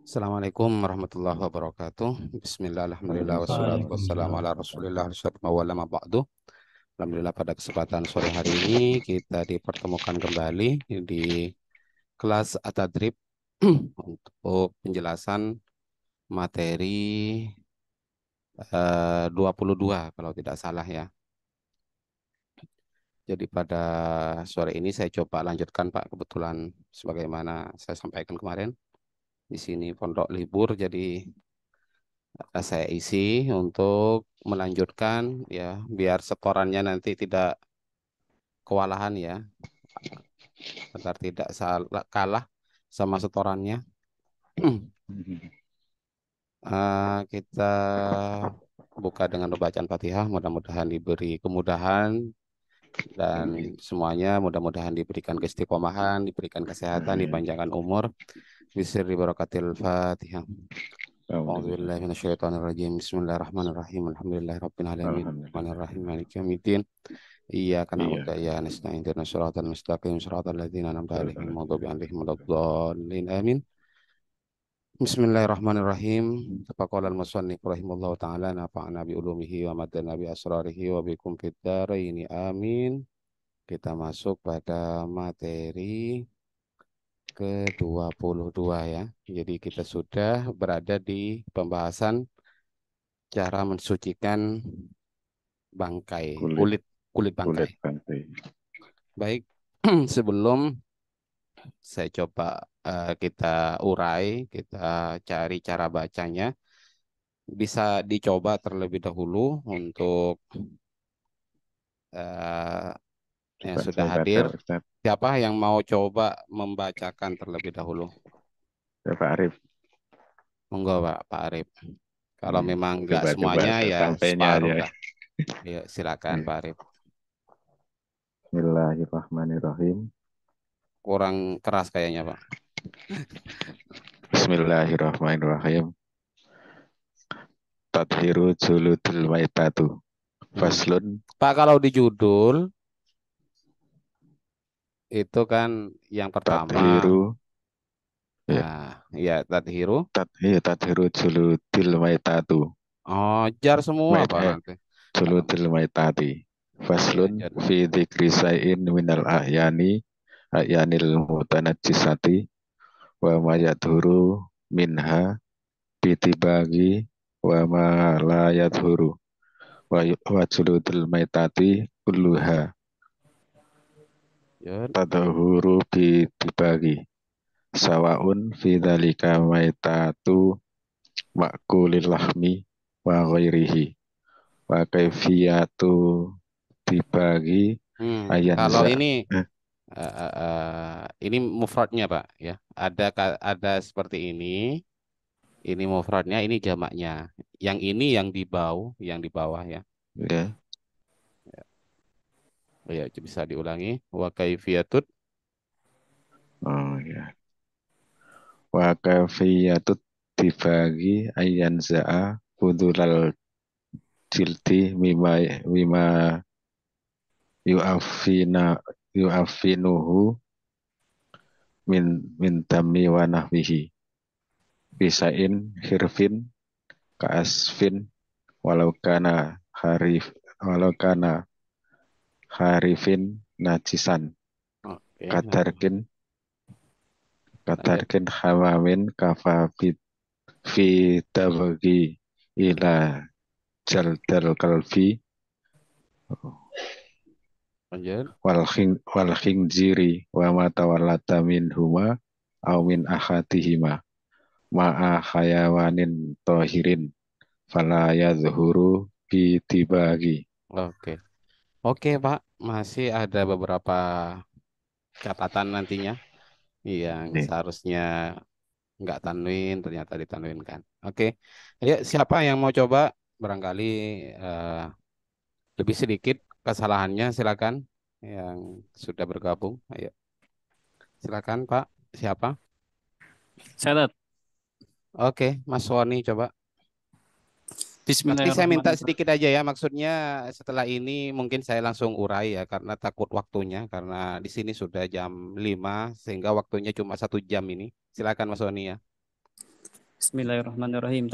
Assalamualaikum warahmatullahi wabarakatuh. Bismillahirrahmanirrahim. alhamdulillah, wassalatu wassalamu ala rasulillah, Alhamdulillah pada kesempatan sore hari ini kita dipertemukan kembali di kelas Atadrib untuk penjelasan materi eh, uh, 22 kalau tidak salah ya. Jadi pada sore ini saya coba lanjutkan Pak kebetulan sebagaimana saya sampaikan kemarin di sini pondok libur jadi eh, saya isi untuk melanjutkan ya biar setorannya nanti tidak kewalahan ya agar tidak salah kalah sama setorannya uh, kita buka dengan bacaan fatihah mudah-mudahan diberi kemudahan dan semuanya mudah-mudahan diberikan keistiqomahan, diberikan kesehatan, dipanjangkan umur. بسر بركة الفاتحة أعوذ بالله من الشيطان الرجيم بسم الله الرحمن الرحيم الحمد لله رب العالمين الرحمن الرحيم مالك يوم الدين إياك نعبد وإياك نستعين اهدنا الصراط المستقيم صراط الذين أنعمت عليهم المغضوب عليهم ولا الضالين آمين بسم الله الرحمن الرحيم فقال المصنف رحمه الله تعالى نفعنا بعلومه ومدنا بأسراره وبكم في الدارين آمين Kita masuk pada materi ke-22 ya. Jadi kita sudah berada di pembahasan cara mensucikan bangkai, kulit kulit, kulit bangkai. Kulit bangkai. Baik, sebelum saya coba uh, kita urai, kita cari cara bacanya. Bisa dicoba terlebih dahulu untuk uh, yang sudah hadir. Siapa yang mau coba membacakan terlebih dahulu? Ya, Pak Arif. Monggo Pak, Pak Arif. Kalau hmm, memang enggak semuanya ya separuh. Ya. Ya, silakan hmm. Pak Arif. Bismillahirrahmanirrahim. Kurang keras kayaknya, Pak. Bismillahirrahmanirrahim. Tadhiru juludul maitatu. Hmm. Faslun. Pak, kalau di judul itu kan yang pertama. Tathiru. Iya. Nah, ya, ya Tathiru. Tat, iya, Tathiru Juludil Maitatu. Oh, jar semua Maita. Pak eh, nanti. Juludil Maitati. Faslun ya, fi dzikri sa'in minal ahyani ahyanil mutanajjisati wa mayadhuru minha bitibagi wa ma la yadhuru wa, wa juludil maitati kulluha tadahuru bi dibagi sawaun fi dzalika maitatu makulil lahmi wa ghairihi wa kaifiyatu dibagi hmm, ayat kalau ini uh, uh, uh, ini mufradnya Pak ya ada ada seperti ini ini mufradnya ini jamaknya yang ini yang di bawah yang di bawah ya yeah. Oh ya, bisa diulangi. Wa kaifiyatut. Oh ya. Wa kaifiyatut dibagi ayan za'a budulal jilti mima mima yu'afina yu'afinuhu min min tammi wa nahwihi bisain hirfin kaasfin walau kana harif walau kana harifin najisan okay, katarkin katarkin hawamin kafabit fi tabagi ila jaldal kalfi Lanjut. Walhing khing wal min huma au min ahatihima ma'a hayawanin tohirin fala yadhuru bi tibagi oke okay. Oke, Pak. Masih ada beberapa catatan nantinya iya, yang Nih. seharusnya nggak tanwin, ternyata ditanwinkan. Oke, ayo ya, siapa yang mau coba? Barangkali uh, lebih sedikit kesalahannya, silakan yang sudah bergabung. Ayo, silakan Pak. Siapa? Senat. Oke, Mas Wani coba. Bismillahirrahmanirrahim. Tapi saya minta sedikit aja ya, maksudnya setelah ini mungkin saya langsung urai ya, karena takut waktunya, karena di sini sudah jam 5, sehingga waktunya cuma satu jam ini. Silakan Mas Oni ya. Bismillahirrahmanirrahim.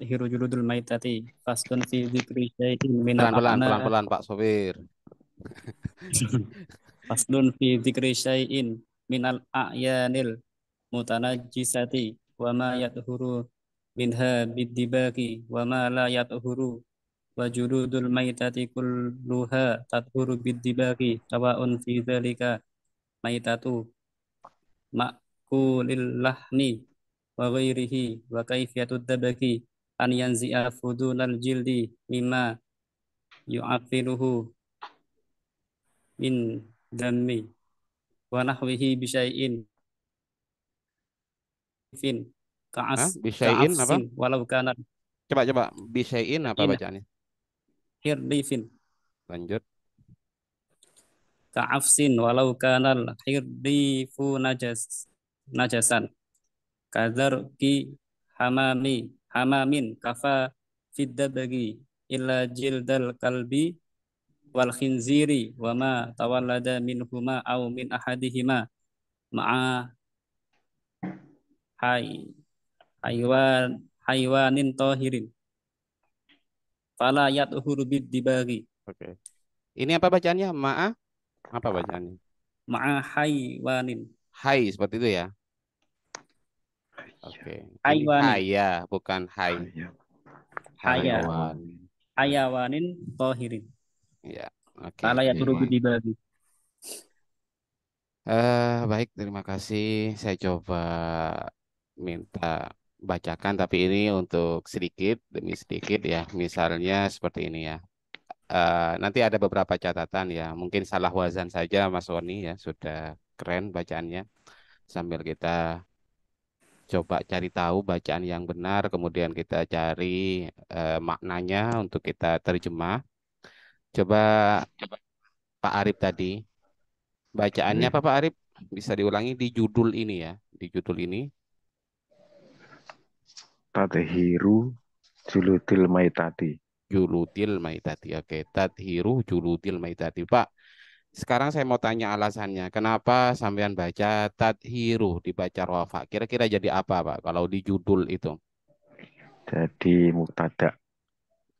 Hiru juludul maitati, fastun fi zikri syai'in minal Pelan-pelan, pelan-pelan Pak Sobir. Faslun fi zikri syai'in minal a'yanil mutanajisati wa ma yadhuru minha bidibaki wa ma la yathuru wa juludul maitati kulluha tathuru bidibaki sawa'un fi dzalika maitatu makulil lahni wa ghairihi wa kaifiyatud dabaki an yanzi'a fudulal jildi mimma yu'aqiluhu min dammi wa nahwihi bisyai'in fin Kaas bisain apa? Walau kanan. Coba coba bisain apa iya. bacaannya? Hirdifin. Lanjut. Ka'afsin walau kanal hirdifu najas najasan. Kadar ki hamami hamamin kafa bagi illa jildal kalbi wal khinziri wa ma tawallada huma au min ahadihima ma'a hai haywan haywanin tohirin. Fala hurubid dibagi. Oke. Okay. Ini apa bacaannya? Ma'a apa bacaannya? Ma'a haywanin. Hai seperti itu ya. Oke. Okay. Haywan. Haya bukan hai. Hayawan. Hayawanin tohirin. Ya. Oke. Okay. Fala yatuhuru dibagi. Uh, eh, baik, terima kasih. Saya coba minta bacakan tapi ini untuk sedikit demi sedikit ya misalnya seperti ini ya uh, nanti ada beberapa catatan ya mungkin salah wazan saja Mas Wani ya sudah keren bacaannya sambil kita coba cari tahu bacaan yang benar kemudian kita cari uh, maknanya untuk kita terjemah coba, coba Pak Arif tadi bacaannya hmm. apa Pak Arif bisa diulangi di judul ini ya di judul ini Tadhiru julutil maitati. Julutil maitati. Oke, okay. tadhiru julutil maitati. Pak, sekarang saya mau tanya alasannya. Kenapa sampean baca Tadhiru dibaca rofa? Kira-kira jadi apa, Pak, kalau di judul itu? Jadi mubtada.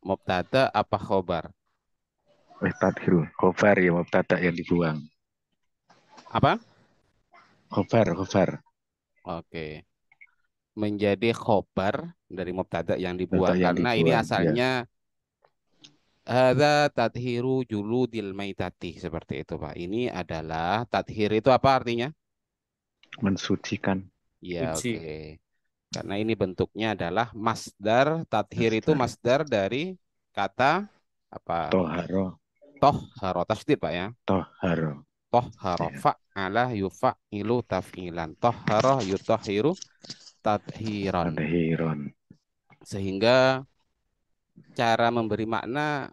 Mubtada apa khobar? Eh, Tadhiru Khobar ya, mubtada yang dibuang. Apa? Khobar, khobar. Oke. Okay menjadi khobar dari mubtada yang dibuat yang karena dibuat, ini iya. asalnya ada ya. tathiru juludil maitati seperti itu Pak. Ini adalah tathir itu apa artinya? Mensucikan. Iya, oke. Okay. Karena ini bentuknya adalah masdar tathir masdar. itu masdar dari kata apa? Toharo. Toharo tasdid Pak ya. Toharo. Toharo yeah. fa'ala yufa'ilu taf'ilan. Toharo yutahhiru tathiron. Sehingga cara memberi makna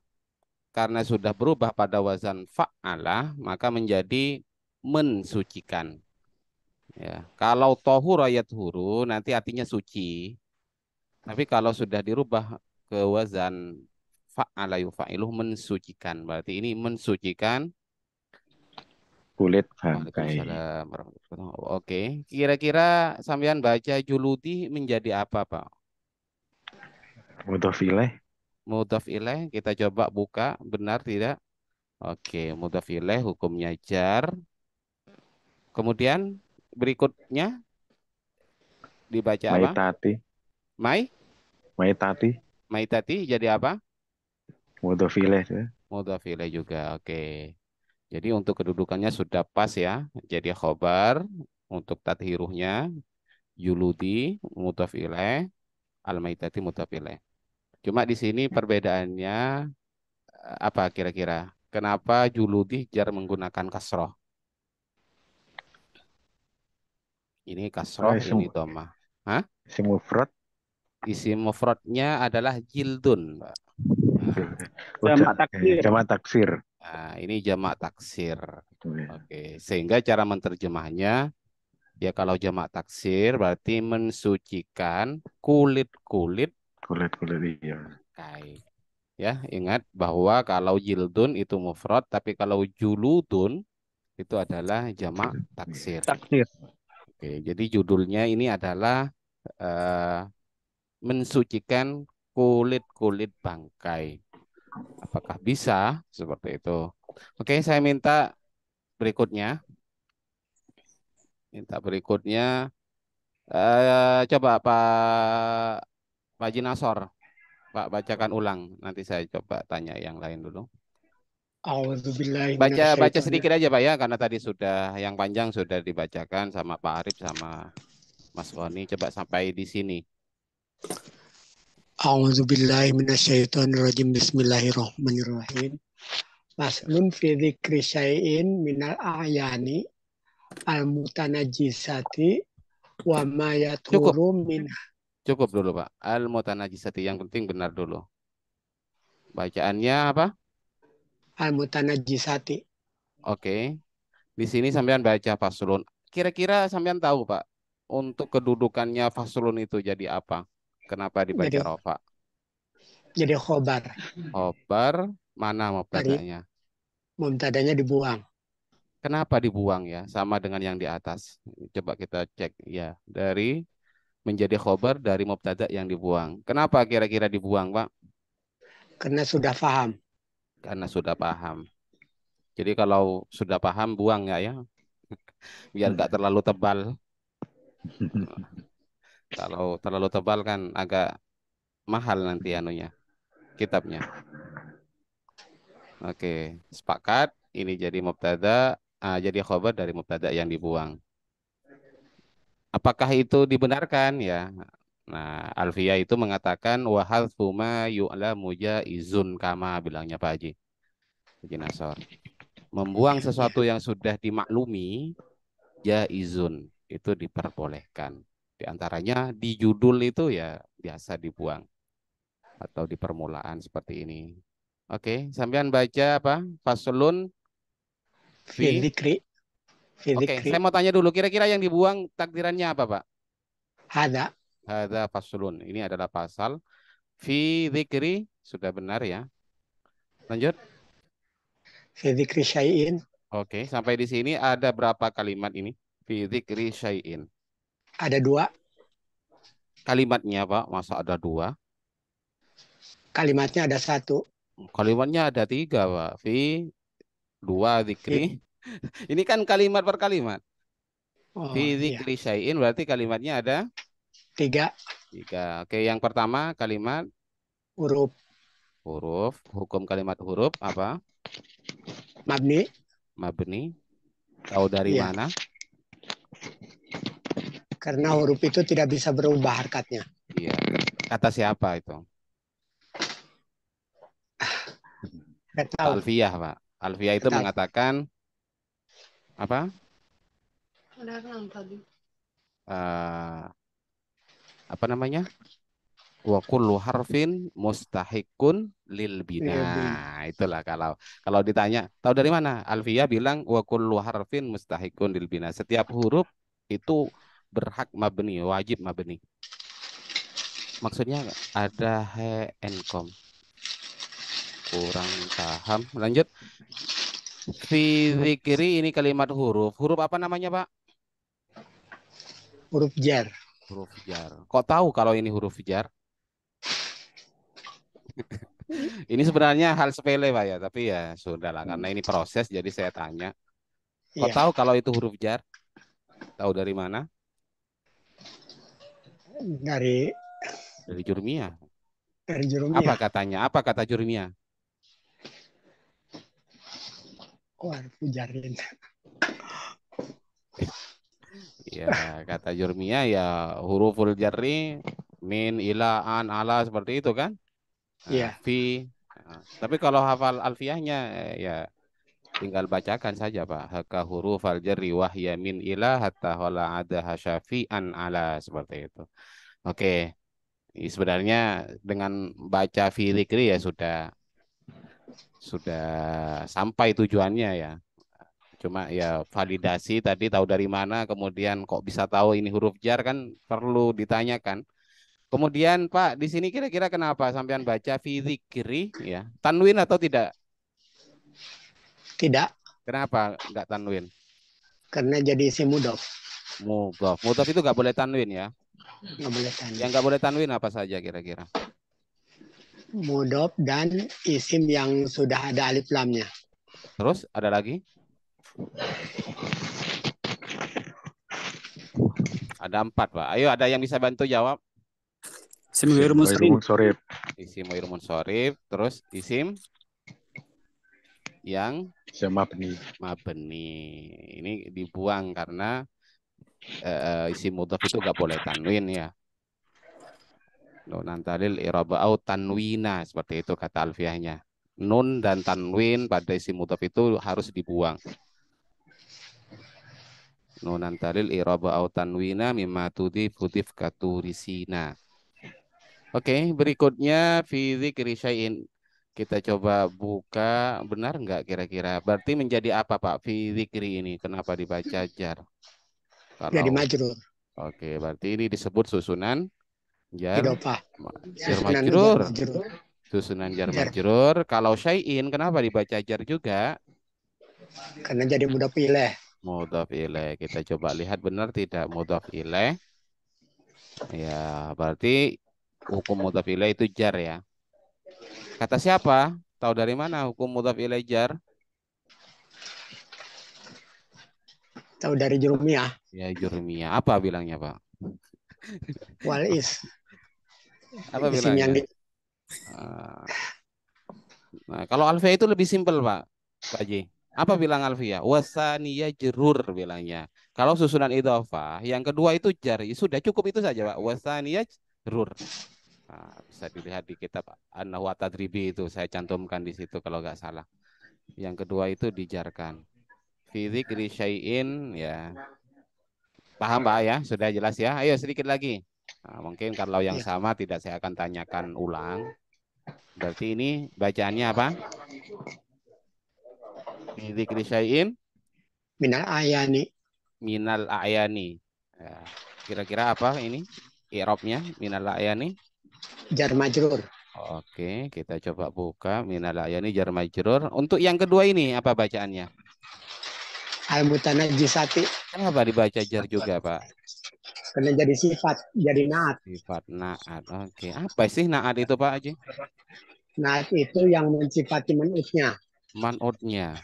karena sudah berubah pada wazan fa'ala maka menjadi mensucikan. Ya, kalau tohu rayat huru nanti artinya suci. Tapi kalau sudah dirubah ke wazan fa'ala yufa'iluh mensucikan. Berarti ini mensucikan kulit bangkai. Oke, kira-kira sampean baca juluti menjadi apa, Pak? Mudhof ilaih. Mudhof ilaih, kita coba buka, benar tidak? Oke, mudhof ilaih hukumnya jar. Kemudian berikutnya dibaca Maitati. apa? Maitati. Mai? Maitati. Maitati jadi apa? Mudhof ilaih. Ya. ilaih juga. Oke. Jadi untuk kedudukannya sudah pas ya. Jadi khobar untuk tathiruhnya yuludi mutaf ilaih al maitati mutaf Cuma di sini perbedaannya apa kira-kira? Kenapa yuludi jar menggunakan kasroh? Ini kasroh, oh, ini doma. Hah? Isim mufrad. Isim mufradnya adalah jildun, Pak. Jamak taksir. Jamak taksir. Nah, ini jamak taksir. Ya. Oke, sehingga cara menterjemahnya ya kalau jamak taksir berarti mensucikan kulit-kulit kulit-kulit iya. Kai. Ya, ingat bahwa kalau jildun itu mufrad, tapi kalau juludun itu adalah jamak taksir. Iya. Taksir. Oke, jadi judulnya ini adalah uh, mensucikan kulit-kulit bangkai. Apakah bisa seperti itu? Oke, saya minta berikutnya. Minta berikutnya. Eh, coba Pak Pak Jinasor, Pak bacakan ulang. Nanti saya coba tanya yang lain dulu. Baca baca sedikit aja Pak ya, karena tadi sudah yang panjang sudah dibacakan sama Pak Arif sama Mas Wani. Coba sampai di sini. A'udzu billahi minasyaitonir rajim. Bismillahirrahmanirrahim. Faslun fi dzikri syai'in minal a'yani al mutanajjisati wa ma yaturu min Cukup dulu, Pak. Al mutanajjisati yang penting benar dulu. Bacaannya apa? Al mutanajjisati. Oke. Di sini sampean baca faslun. Kira-kira sampean tahu, Pak, untuk kedudukannya faslun itu jadi apa? Kenapa dibaca jadi, rofa? Jadi khobar. Khobar mana mubtadanya? Mubtadanya dibuang. Kenapa dibuang ya? Sama dengan yang di atas. Coba kita cek ya dari menjadi khobar dari mubtada yang dibuang. Kenapa kira-kira dibuang, Pak? Karena sudah paham. Karena sudah paham. Jadi kalau sudah paham buang ya, ya? Biar nggak terlalu tebal. Kalau terlalu tebal kan agak mahal nanti anunya kitabnya. Oke, sepakat ini jadi mubtada, uh, jadi khobar dari mubtada yang dibuang. Apakah itu dibenarkan ya? Nah, Alfia itu mengatakan wahal fuma yu'la muja izun kama bilangnya Pak Haji. Haji Nasor. Membuang sesuatu yang sudah dimaklumi ya izun itu diperbolehkan. Di antaranya di judul itu ya biasa dibuang atau di permulaan seperti ini. Oke, okay. sampean baca apa? Faslun fi Oke, okay. saya mau tanya dulu kira-kira yang dibuang takdirannya apa, Pak? Hada. Hada pasulun. Ini adalah pasal fi sudah benar ya. Lanjut. Fi dzikri syai'in. Oke, okay. sampai di sini ada berapa kalimat ini? Fi dzikri syai'in. Ada dua. Kalimatnya Pak, masa ada dua? Kalimatnya ada satu. Kalimatnya ada tiga Pak. Fi, dua zikri. Iya. Ini kan kalimat per kalimat. Oh, Fi iya. zikri iya. syai'in berarti kalimatnya ada? Tiga. Tiga. Oke, yang pertama kalimat? Huruf. Huruf. Hukum kalimat huruf apa? Mabni. Mabni. Tahu dari ya. mana? karena huruf itu tidak bisa berubah harkatnya. Iya. Kata siapa itu? Alfiah, Pak. Alfiah itu mengatakan apa? tadi. Uh, apa namanya? Wa kullu harfin mustahikun lil bina. Nah, itulah kalau kalau ditanya, tahu dari mana? Alfiah bilang wa kullu harfin mustahikun lil bina. Setiap huruf itu berhak mabni, wajib mabni. Maksudnya ada he enkom. Kurang paham. Lanjut. fizikiri ini kalimat huruf. Huruf apa namanya, Pak? Huruf jar. Huruf jar. Kok tahu kalau ini huruf jar? ini sebenarnya hal sepele, Pak ya, tapi ya sudah lah karena ini proses jadi saya tanya. Kok yeah. tahu kalau itu huruf jar? Tahu dari mana? dari dari Jurmia. Dari Jurmia. Apa katanya? Apa kata Jurmia? Wah, pujarin. ya, kata Jurmia ya huruful jari min ila an ala seperti itu kan? Iya. Yeah. Fi. Nah, tapi kalau hafal alfiahnya eh, ya Tinggal bacakan saja Pak. Haka huruf al jari wahyamin ilah ila hatta wala ala seperti itu. Oke. Sebenarnya dengan baca filikri ya sudah sudah sampai tujuannya ya. Cuma ya validasi tadi tahu dari mana kemudian kok bisa tahu ini huruf jar kan perlu ditanyakan. Kemudian Pak, di sini kira-kira kenapa sampean baca filikri ya? Tanwin atau tidak? Tidak. Kenapa nggak tanwin? Karena jadi isim mudof. Mudof. Mudof itu nggak boleh tanwin ya? Nggak boleh tanwin. Yang nggak boleh tanwin apa saja kira-kira? Mudof dan isim yang sudah ada alif lamnya. Terus ada lagi? Ada empat, Pak. Ayo, ada yang bisa bantu jawab? Isim Wirmun Sorib. Isim Wirmun Sorib. Terus isim? yang mabni. Mabni. Ini dibuang karena uh, isi mudhaf itu nggak boleh tanwin ya. Nun talil iraba au tanwina seperti itu kata alfiahnya. Nun dan tanwin pada isi mudhaf itu harus dibuang. Nunan talil iraba au tanwina mimma tudi putif katurisina. Oke, okay, berikutnya fi dzikri syai'in kita coba buka benar nggak kira-kira berarti menjadi apa Pak Fizikri ini kenapa dibaca jar Kalau... jadi majrur oke berarti ini disebut susunan jar ya, jar majrur susunan jar, majrur kalau syai'in kenapa dibaca jar juga karena jadi mudah pilih. Mudah pilih. kita coba lihat benar tidak mudah pilih. ya berarti hukum mudah pilih itu jar ya Kata siapa? Tahu dari mana hukum mudhaf ilai jar? Tahu dari Jurumiyah. Ya, Jurumiyah. Apa bilangnya, Pak? Wal is. Apa Isim bilangnya? Yang di... Ah. Nah, kalau alfia itu lebih simpel, Pak. Pak J. Apa bilang alfia? Wasaniya jerur bilangnya. Kalau susunan idhofah, yang kedua itu jari. Sudah cukup itu saja, Pak. Wasaniya jerur. Nah, bisa dilihat di kitab An-Nahwa itu saya cantumkan di situ kalau nggak salah. Yang kedua itu dijarkan. Fizik syai'in ya. Paham Pak ya? Sudah jelas ya? Ayo sedikit lagi. Nah, mungkin kalau yang iya. sama tidak saya akan tanyakan ulang. Berarti ini bacaannya apa? Fizik syai'in minal ayani. Minal ayani. Ya. Kira-kira apa ini? Irobnya minal ayani jar majrur. Oke, kita coba buka minal ayani jar majrur. Untuk yang kedua ini apa bacaannya? Al mutanajjisati. Kenapa dibaca jar juga, Pak? Karena jadi sifat, jadi naat. Sifat naat. Oke, apa sih naat itu, Pak Haji? Naat itu yang mencipati manutnya. Manutnya.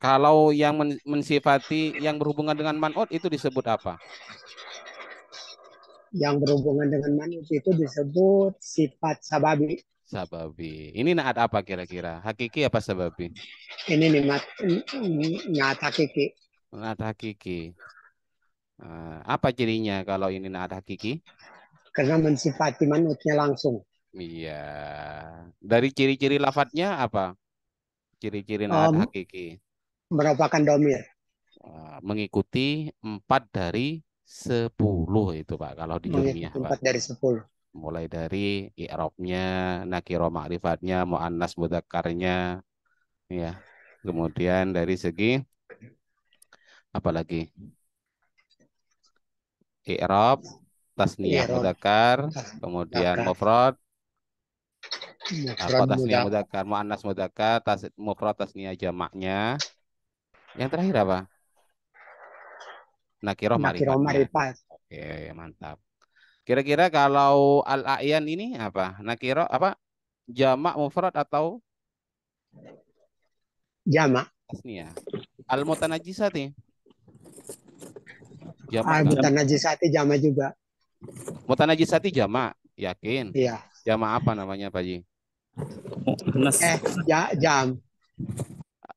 Kalau yang mensifati yang berhubungan dengan manut itu disebut apa? yang berhubungan dengan manusia itu disebut sifat sababi. Sababi. Ini naat apa kira-kira? Hakiki apa sababi? Ini nih mat, naat hakiki. Naat hakiki. Eh, apa cirinya kalau ini naat hakiki? Karena mensifati manusia langsung. Iya. Dari ciri-ciri lafadznya apa? Ciri-ciri naat um, hakiki. Merupakan domir. Eh, mengikuti empat dari sepuluh itu Pak kalau di dunia oh, iya, Pak. dari sepuluh mulai dari i'rabnya, nakiro ma'rifatnya, mu'annas mudzakarnya ya. Kemudian dari segi apalagi i'rab, tasniyah mudzakkar, ah, kemudian mufrad apa tasniyah mudzakkar, mu'annas mudzakkar, tas, mufrad tasniyah jamaknya. Yang terakhir apa? Nakiroh Nakiroh marifat. Oke, mantap. Kira-kira kalau al-ayan ini apa? Nakiroh apa? Jamak mufrad atau jamak? Ya. al mutanajisati? Jamak. Kan? al mutanajisati jamak juga. Mutanajisati jamak, yakin? Iya. Jamak apa namanya, Pak Ji? Eh, ya, jam.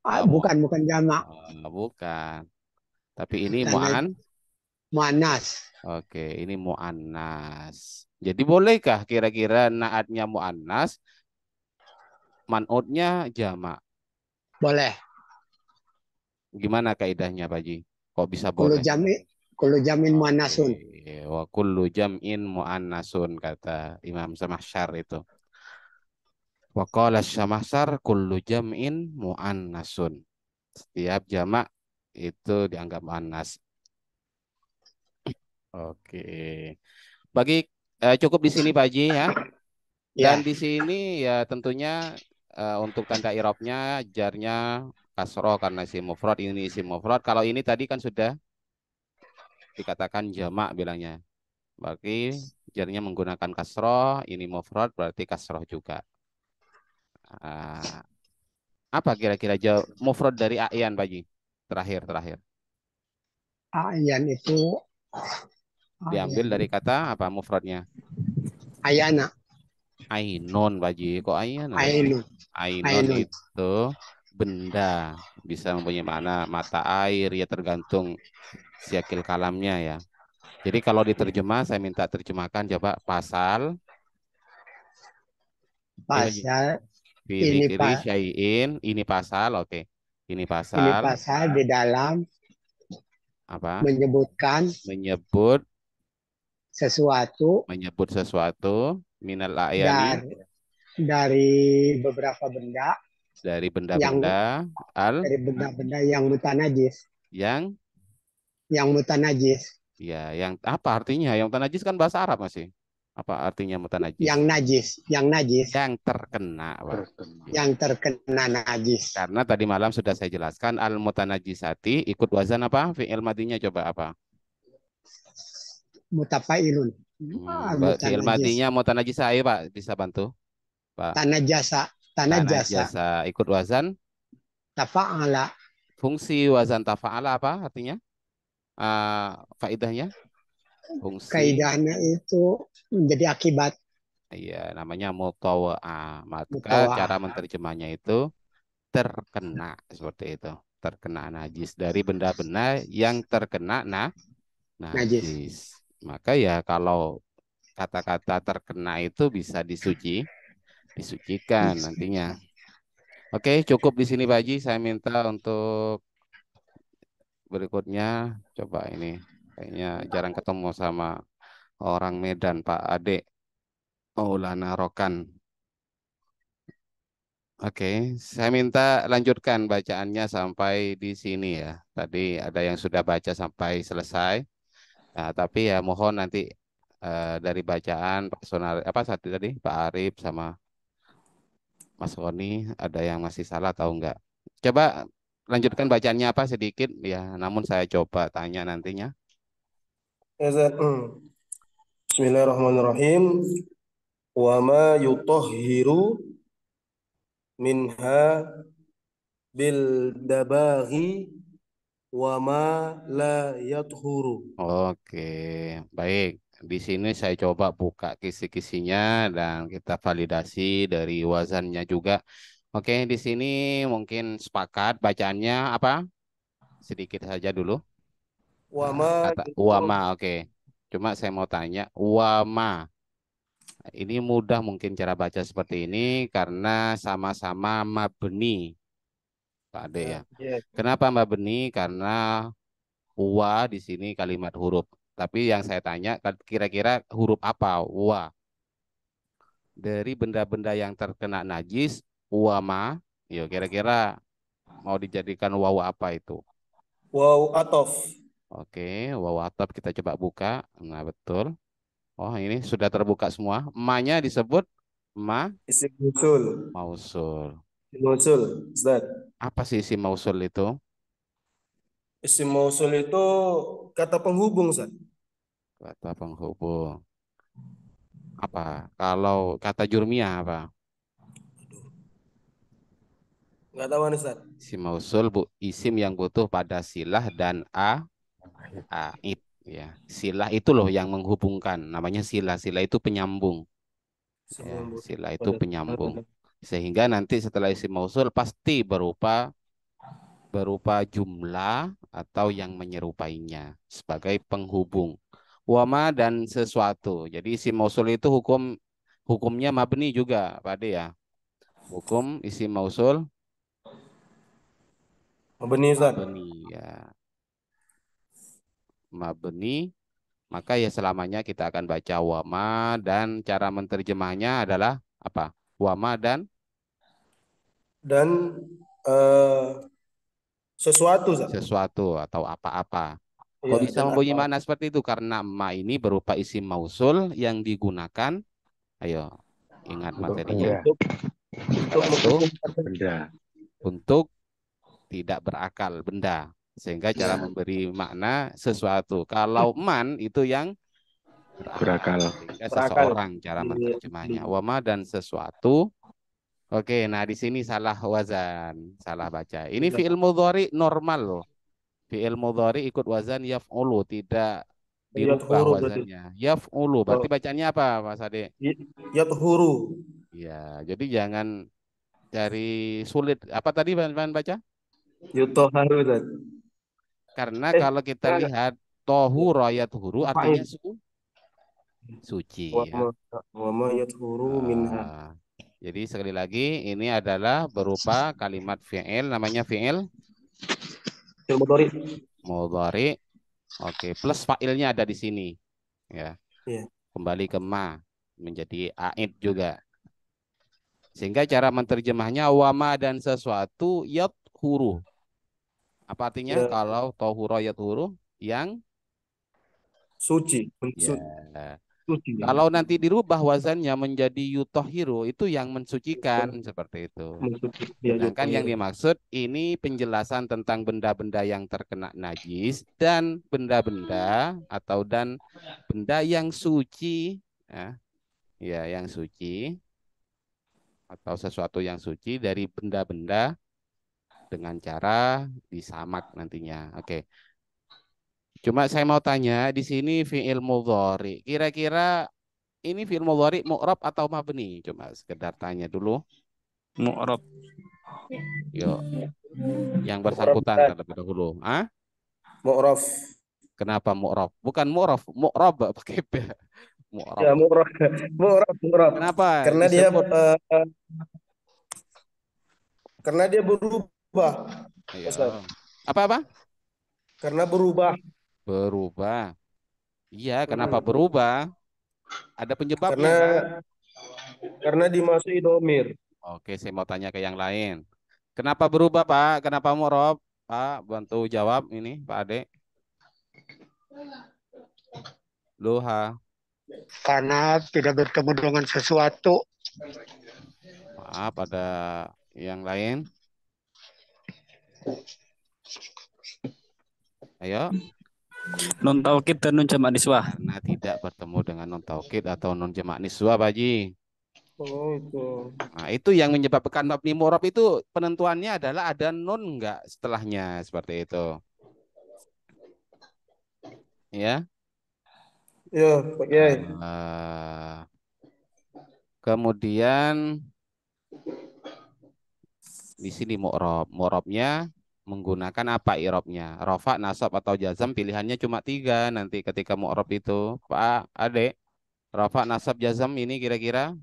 Ah, bukan, bukan jamak. Oh, bukan. Tapi ini mu'an? Mu'anas. Oke, ini mu'anas. Jadi bolehkah kira-kira naatnya mu'anas, manutnya jamak? Boleh. Gimana kaidahnya Pak Ji? Kok bisa boleh? Kalau jamin, kalau jamin mu'anasun. Wa kullu jam'in mu'anasun kata Imam Samahsyar itu. Wa qala Samahsyar kullu jam'in mu'anasun Setiap jamak itu dianggap anas. Oke. Bagi eh, cukup di sini Pak Haji ya. ya. Dan ya. di sini ya tentunya eh, untuk tanda irobnya jarnya kasro karena si mufrad ini si mufrad. Kalau ini tadi kan sudah dikatakan jamak bilangnya. Bagi jarnya menggunakan kasro, ini mufrad berarti kasro juga. Uh, apa kira-kira jawab mufrad dari aian, Pak Haji? Terakhir, terakhir. Ayan itu diambil dari kata apa mufradnya? Ayana. Ainun baji kok ayana? Ainun. Ainun, itu benda bisa mempunyai mana mata air ya tergantung siakil kalamnya ya. Jadi kalau diterjemah saya minta terjemahkan coba pasal pasal ini, ini ini pasal oke. Okay ini pasal ini pasal di dalam apa menyebutkan menyebut sesuatu menyebut sesuatu minal ayani dari, dari beberapa benda dari benda-benda al dari benda-benda yang mutanajis yang yang mutanajis ya yang apa artinya yang mutanajis kan bahasa Arab masih apa artinya mutan najis? Yang najis, yang najis. Yang terkena, Pak. Yang terkena najis. Karena tadi malam sudah saya jelaskan al mutanajisati ikut wazan apa? Fi'il madinya coba apa? Mutafailun. Hmm, ah, fi'il madinya mutanajisa ayo Pak, bisa bantu? Pak. Tanah jasa, tanah, tanah Ikut wazan tafa'ala. Fungsi wazan tafa'ala apa artinya? Uh, ah, faidahnya? Fungsi. Kaidahnya itu menjadi akibat. Iya, namanya Ah, Maka cara menerjemahnya itu terkena seperti itu. Terkena najis dari benda-benda yang terkena nah, najis. najis. Maka ya kalau kata-kata terkena itu bisa disuci disucikan nantinya. Oke, cukup di sini Pak Haji. Saya minta untuk berikutnya coba ini. Kayaknya jarang ketemu sama orang Medan, Pak Ade. Maulana Rokan. Oke, saya minta lanjutkan bacaannya sampai di sini ya. Tadi ada yang sudah baca sampai selesai. Nah, tapi ya mohon nanti uh, dari bacaan Pak Sonar apa satu tadi Pak Arif sama Mas Roni ada yang masih salah atau enggak? Coba lanjutkan bacaannya apa sedikit ya. Namun saya coba tanya nantinya. Ya, Bismillahirrahmanirrahim. Wa ma yutahhiru minha bil dabaghi wa ma la yathuru. Oke, baik. Di sini saya coba buka kisi-kisinya dan kita validasi dari wazannya juga. Oke, di sini mungkin sepakat bacaannya apa? Sedikit saja dulu. Wama. Nah, gitu. wama, oke. Okay. Cuma saya mau tanya, wama. Ini mudah mungkin cara baca seperti ini karena sama-sama Ma'beni, Pak Ade ya. Ah, iya. Kenapa Ma'beni? Karena wa di sini kalimat huruf. Tapi yang saya tanya kan kira-kira huruf apa wa? Dari benda-benda yang terkena najis, wama, Yo, ya kira-kira mau dijadikan wawa apa itu? wow, atof. Oke, WhatsApp kita coba buka. Nah, betul. Oh, ini sudah terbuka semua. Emaknya disebut ma isim mausul. Mausul. Isim mausul, Ustaz. Apa sih isim mausul itu? Isim mausul itu kata penghubung, Ustaz. Kata penghubung. Apa? Kalau kata jurmiah apa? Enggak tahu, Ustaz. Isim mausul bu, isim yang butuh pada silah dan a ait ah, ya sila itu loh yang menghubungkan namanya sila sila itu penyambung ya, sila itu penyambung sehingga nanti setelah isi mausul pasti berupa berupa jumlah atau yang menyerupainya sebagai penghubung wama dan sesuatu jadi isi mausul itu hukum hukumnya mabni juga pada ya hukum isi mausul mabni mabni ya mabni maka ya selamanya kita akan baca wama dan cara menterjemahnya adalah apa wama dan dan uh, sesuatu Zat. sesuatu atau apa-apa ya, bisa mempunyai apa. mana seperti itu karena ma ini berupa isim mausul yang digunakan ayo ingat materinya untuk untuk, untuk, untuk tidak berakal benda sehingga cara ya. memberi makna sesuatu. Hmm. Kalau man itu yang berakal. Sehingga seseorang cara iya. menerjemahnya. Hmm. Wama dan sesuatu. Oke, nah di sini salah wazan, salah baca. Ini iya. fi'il mudhari normal loh. Fi'il mudhari ikut wazan yaf'ulu, tidak dirubah wazannya. Yaf'ulu, berarti oh. bacanya apa Mas Ade? Yathuru. Ya, jadi jangan dari sulit. Apa tadi bahan-bahan baca? Yutoharu. Karena eh, kalau kita lihat tohu royat huru artinya su suci. Ya. Nah, jadi sekali lagi ini adalah berupa kalimat fi'il namanya fi'il mudhari. Mudhari. Oke, plus fa'ilnya ada di sini. Ya. ya. Kembali ke ma menjadi aid juga. Sehingga cara menerjemahnya wama dan sesuatu yat huru apa artinya ya. kalau tohuro ya tohuro yang suci. Ya. suci. Kalau nanti dirubah wazannya menjadi yutohiro itu yang mensucikan ya. seperti itu. Mensucikan. Iya, iya, ya, kan ya. yang iya. dimaksud ini penjelasan tentang benda-benda yang terkena najis dan benda-benda atau dan benda yang suci ya, ya yang suci atau sesuatu yang suci dari benda-benda dengan cara disamak nantinya. Oke. Okay. Cuma saya mau tanya di sini fi'il mudhari. Kira-kira ini fi'il mudhari mu'rab atau mabni? Cuma sekedar tanya dulu. Mu'rab. Yuk. Yang bersangkutan kan? terlebih dahulu. Ah? Mu'rab. Kenapa mu'rab? Bukan mu'rab, mu'rab pakai b. Mu'rab. Ya, mu'rab. Mu'rab, Kenapa? Karena Disebut... dia uh, eh, karena dia berubah berubah. Iya. Apa-apa? Karena berubah. Berubah. Iya, kenapa hmm. berubah? Ada penyebabnya. Karena kan? karena dimasuki domir. Oke, saya mau tanya ke yang lain. Kenapa berubah, Pak? Kenapa morob? Pak, bantu jawab ini, Pak Ade. Luha. Karena tidak bertemu dengan sesuatu. Maaf, ada yang lain. Ayo. Non taukid dan non jamak niswa. Nah, tidak bertemu dengan non taukid atau non jamak niswa, Pak Haji. Oh, itu. Nah, itu yang menyebabkan mabni murab itu penentuannya adalah ada non enggak setelahnya seperti itu. Ya. Ya, Pak eh, kemudian di sini mu'rob. Mu'robnya menggunakan apa irobnya? Rofa, nasab, atau jazam pilihannya cuma tiga nanti ketika mu'rob itu. Pak Ade, rofa, nasab, jazam ini kira-kira?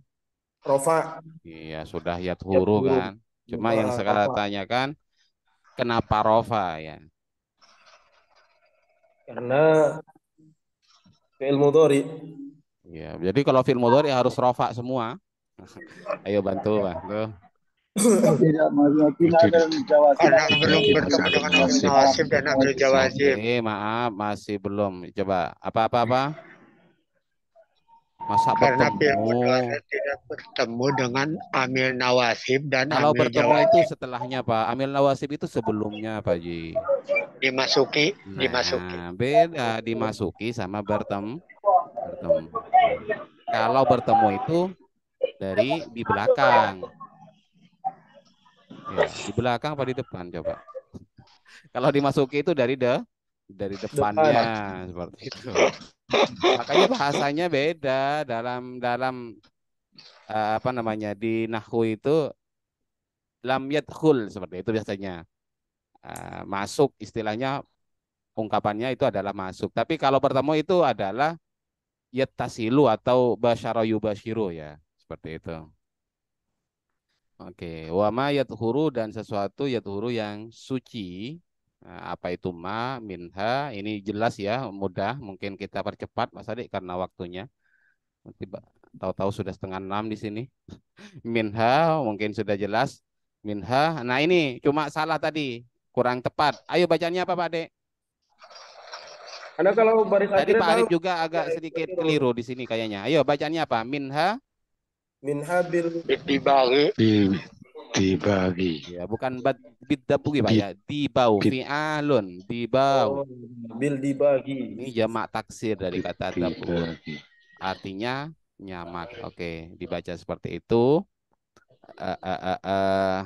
Rofa. Iya, sudah yat huru kan. Cuma yang sekarang tanyakan, kenapa rofa ya? Karena fi'il mudhari. Iya, jadi kalau fi'il mudhari harus rofa semua. Ayo bantu, bantu. Anak belum bertemu dengan Eh, maaf, masih belum. Coba apa apa apa? Masa Karena bertemu. tidak bertemu dengan Amil Nawasib dan Kalau Amil bertemu Jawa itu setelahnya Pak. Amil Nawasib itu sebelumnya Pak Ji. Dimasuki, nah, dimasuki. Beda dimasuki sama bertemu. Bertemu. Kalau bertemu itu dari di belakang Ya, di belakang apa di depan coba? Kalau dimasuki itu dari de dari depannya depan. seperti itu. Makanya bahasanya beda dalam dalam uh, apa namanya di nahwu itu lam yadkhul seperti itu biasanya. Uh, masuk istilahnya ungkapannya itu adalah masuk. Tapi kalau bertemu itu adalah yatasilu atau basyara yubasyiru ya, seperti itu. Oke, wama huru dan sesuatu huru yang suci. Nah, apa itu ma, minha, ini jelas ya, mudah. Mungkin kita percepat Mas Adik karena waktunya. Tiba tahu-tahu sudah setengah enam di sini. minha mungkin sudah jelas. Minha, nah ini cuma salah tadi, kurang tepat. Ayo bacanya apa Pak Dek? Anda kalau baris Tadi Pak Arif juga agak ya, sedikit keliru di sini kayaknya. Ayo bacanya apa? Minha min habil dibagi. dibagi ya bukan bad bidabugi ya, pak ya dibau fi'alun dibau oh, bil dibagi ini jamak taksir dari kata dabu artinya nyamak oke okay. dibaca seperti itu uh, uh, uh, uh.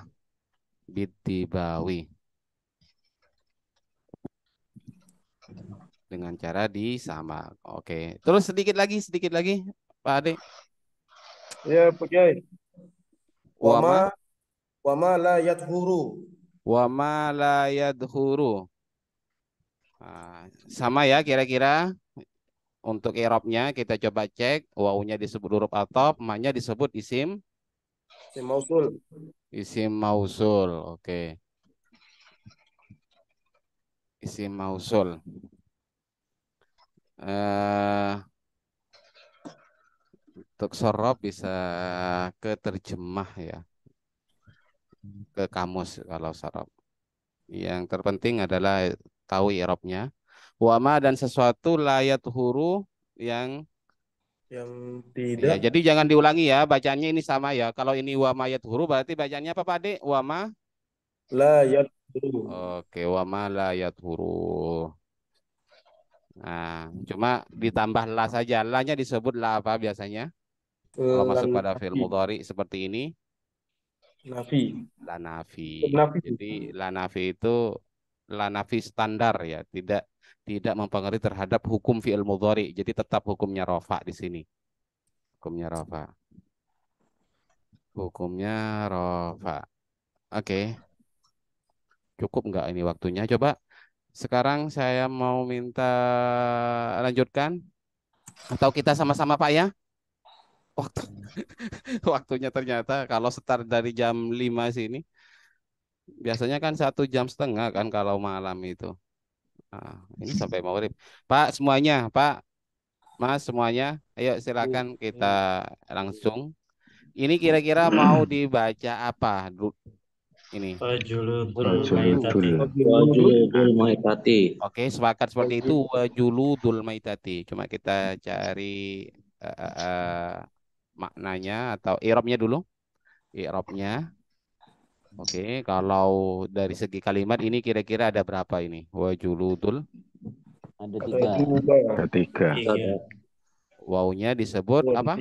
dibawi dengan cara disama oke terus sedikit lagi sedikit lagi pak Ade Ya, Pak Kiai. Wama wama la yadhuru. Wama la yadhuru. Ah, sama ya kira-kira untuk irobnya kita coba cek wawunya disebut huruf atop, nya disebut isim isim mausul. Isim mausul. Oke. Okay. Isim mausul. Eh uh, untuk sorob bisa ke terjemah ya ke kamus kalau sorob yang terpenting adalah tahu irobnya wama dan sesuatu layat huru yang yang ya, tidak ya, jadi jangan diulangi ya bacanya ini sama ya kalau ini wama layat huru berarti bacanya apa pak Dek? wama layat huru oke wama layat huru Nah, cuma ditambah la saja. La-nya disebut la apa biasanya? Kalau uh, masuk pada fi'il mudhari seperti ini nafi. Lanafi. Nafi. Jadi lanafi itu lanafi standar ya, tidak tidak mempengaruhi terhadap hukum fi'il mudhari. Jadi tetap hukumnya rofa di sini. Hukumnya rofa. Hukumnya rofa. Oke. Okay. Cukup enggak ini waktunya? Coba sekarang saya mau minta lanjutkan atau kita sama-sama Pak ya? waktu waktunya ternyata kalau start dari jam 5 sini biasanya kan satu jam setengah kan kalau malam itu nah, ini sampai maghrib Pak semuanya Pak Mas semuanya ayo silakan iya. kita langsung ini kira-kira mau dibaca apa ini. Wajuludul maitati. Oh, Oke, sepakat seperti itu wajuludul maitati. Cuma kita cari uh, uh, maknanya atau irobnya dulu. Irobnya. Oke, okay, kalau dari segi kalimat ini kira-kira ada berapa ini? Wajuludul. Ada ya? tiga. Ada tiga. Wawunya disebut apa?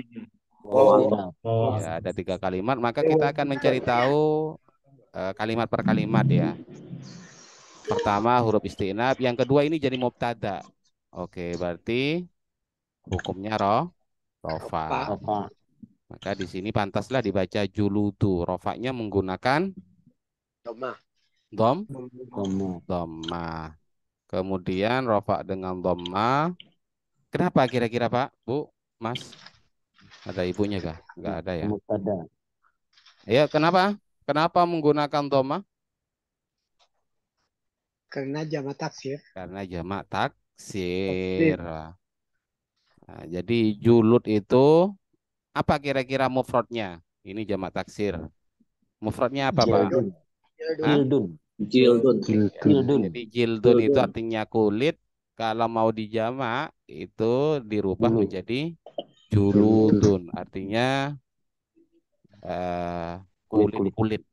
Wow. Ya, ada tiga kalimat, maka kita akan mencari tahu uh, kalimat per kalimat ya. Pertama huruf istinab, yang kedua ini jadi mubtada. Oke, berarti hukumnya roh rofa. Maka di sini pantaslah dibaca juludu. Rofaknya menggunakan doma. Dom? Doma. Doma. Kemudian rofak dengan doma. Kenapa kira-kira Pak, Bu, Mas? Ada ibunya kah? Enggak ada ya? Ada. Ya, kenapa? Kenapa menggunakan doma? Karena jamak taksir. Karena jamak taksir. Nah, jadi julut itu apa kira-kira mufrodnya? Ini jamak taksir. Mufrodnya apa, Pak? Jildun. Jildun. Jildun. Jildun. Jadi jildun itu artinya kulit. Kalau mau dijamak itu dirubah Jildun. menjadi juludun. Artinya kulit eh, kulit-kulit.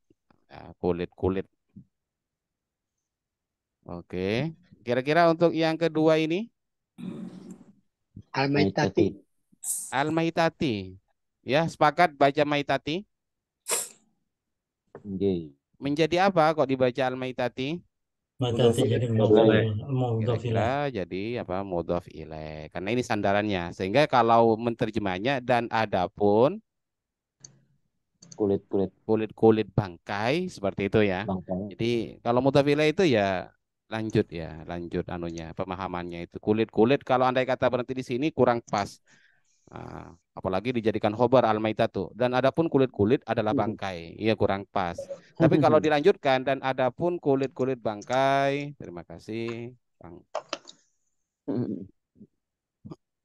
Ya, kulit-kulit. Oke. Kira-kira untuk yang kedua ini? Al-Maitati. Ya, sepakat baca Maitati? Okay. Menjadi apa kok dibaca Al-Maitati? Maitati jadi mudhaf kira jadi apa mudhaf ilaih. Karena ini sandarannya. Sehingga kalau menerjemahnya dan ada pun kulit-kulit kulit-kulit bangkai seperti itu ya. Bangkai. Jadi kalau mudhaf itu ya lanjut ya, lanjut anunya, pemahamannya itu. Kulit-kulit kalau andai kata berhenti di sini kurang pas Ah, apalagi dijadikan hobar al maitatu dan adapun kulit-kulit adalah hmm. bangkai. Iya kurang pas. Tapi kalau dilanjutkan dan adapun kulit-kulit bangkai, terima kasih. Bang. Hmm.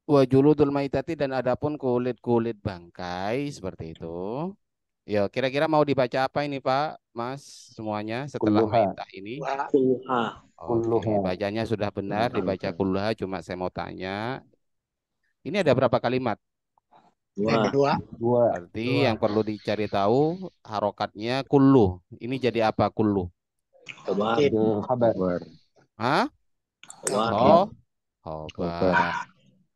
Wa juludul maitati dan adapun kulit-kulit bangkai seperti itu. Ya, kira-kira mau dibaca apa ini Pak, Mas, semuanya setelah kulluha. ini? Kulluha. okay, bacanya sudah benar, dibaca kulluha. Cuma saya mau tanya, ini ada berapa kalimat? Dua. Dua. Dua. Berarti Dua. yang perlu dicari tahu harokatnya kullu. Ini jadi apa kullu? Khabar. Hah? Oh. Khabar.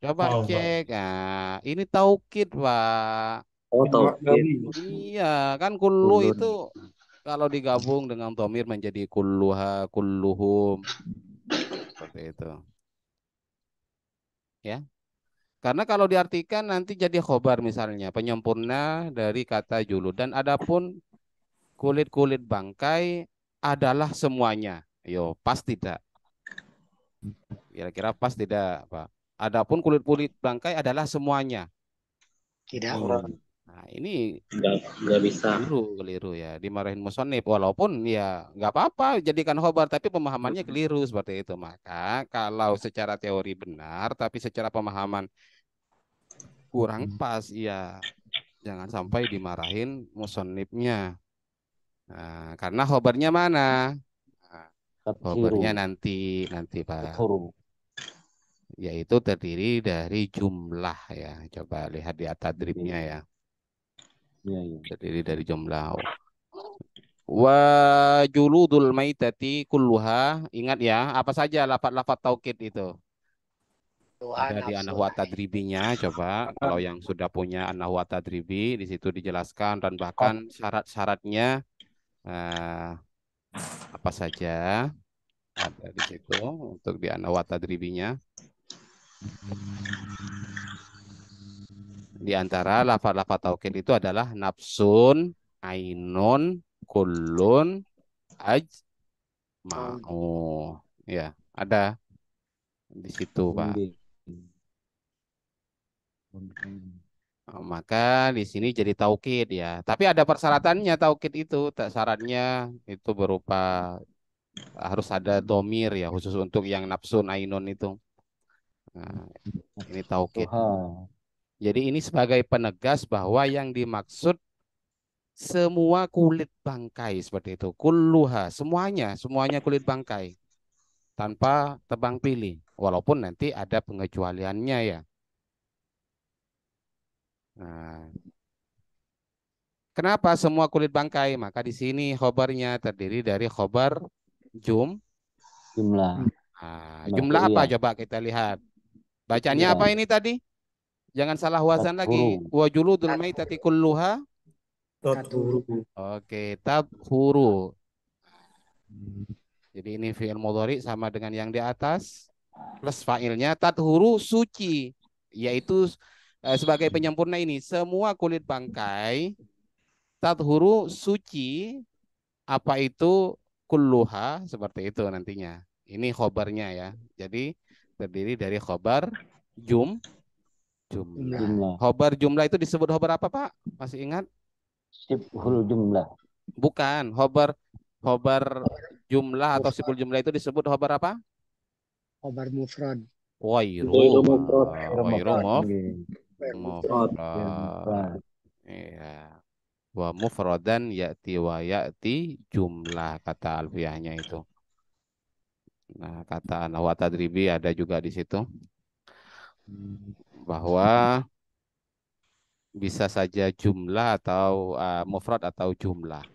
Coba cek. Nah, ini taukid, Pak. Oh, taukid. Iya, kan kullu itu kalau digabung dengan tomir menjadi kulluha, kulluhum. Seperti itu. Ya, karena kalau diartikan nanti jadi khobar misalnya, penyempurna dari kata julu. Dan adapun kulit-kulit bangkai adalah semuanya. Yo, pas tidak. Kira-kira pas tidak, Pak. Adapun kulit-kulit bangkai adalah semuanya. Tidak, hmm. Nah, ini nggak bisa. Keliru, keliru ya. Dimarahin musonib walaupun ya nggak apa-apa jadikan khobar tapi pemahamannya keliru seperti itu. Maka kalau secara teori benar tapi secara pemahaman kurang hmm. pas iya jangan sampai dimarahin musonipnya nah, karena hobarnya mana nah, nanti nanti pak yaitu terdiri dari jumlah ya coba lihat di atas iya. dripnya ya. Ya, ya terdiri dari jumlah wa juludul maitati kulluha ingat ya apa saja lafat-lafat taukid itu Gitu. Ah, ada di anahuata dribinya coba kalau yang sudah punya anahuata dribi di situ dijelaskan dan bahkan oh. syarat-syaratnya eh, apa saja ada di situ untuk di anahuata dribinya di antara lafal-lafal tauhid itu adalah nafsun ainun kulun aj ma'u oh. ya ada di situ pak Oh, maka di sini jadi taukid ya. Tapi ada persyaratannya taukid itu, syaratnya itu berupa harus ada domir ya khusus untuk yang nafsun ainun itu. Nah, ini taukid. Jadi ini sebagai penegas bahwa yang dimaksud semua kulit bangkai seperti itu. Kulluha, semuanya, semuanya kulit bangkai tanpa tebang pilih. Walaupun nanti ada pengecualiannya ya. Nah, kenapa semua kulit bangkai? Maka di sini khobarnya terdiri dari khobar jum jumlah. Nah, jumlah apa iya. coba kita lihat. Bacanya iya. apa ini tadi? Jangan salah wasan lagi. Wa juludul maitati kulluha Tathuru. Oke, huru Jadi ini fi'il mudhari sama dengan yang di atas plus fa'ilnya huru suci yaitu Eh, sebagai penyempurna ini semua kulit bangkai tat huru suci apa itu kulluha seperti itu nantinya. Ini khobarnya ya. Jadi terdiri dari khobar jum jumlah. Khobar jumlah itu disebut khobar apa, Pak? Masih ingat? Sibhul jumlah. Bukan, khobar khobar jumlah atau sibhul jumlah itu disebut khobar apa? Khobar mufrad. Wairu. Wairu mufrad. Iya. iya. Wa mufradan ya'ti wa ya'ti jumlah kata alfiahnya itu. Nah, kata nawa tadribi ada juga di situ. Bahwa bisa saja jumlah atau uh, eh, mufrad atau jumlah.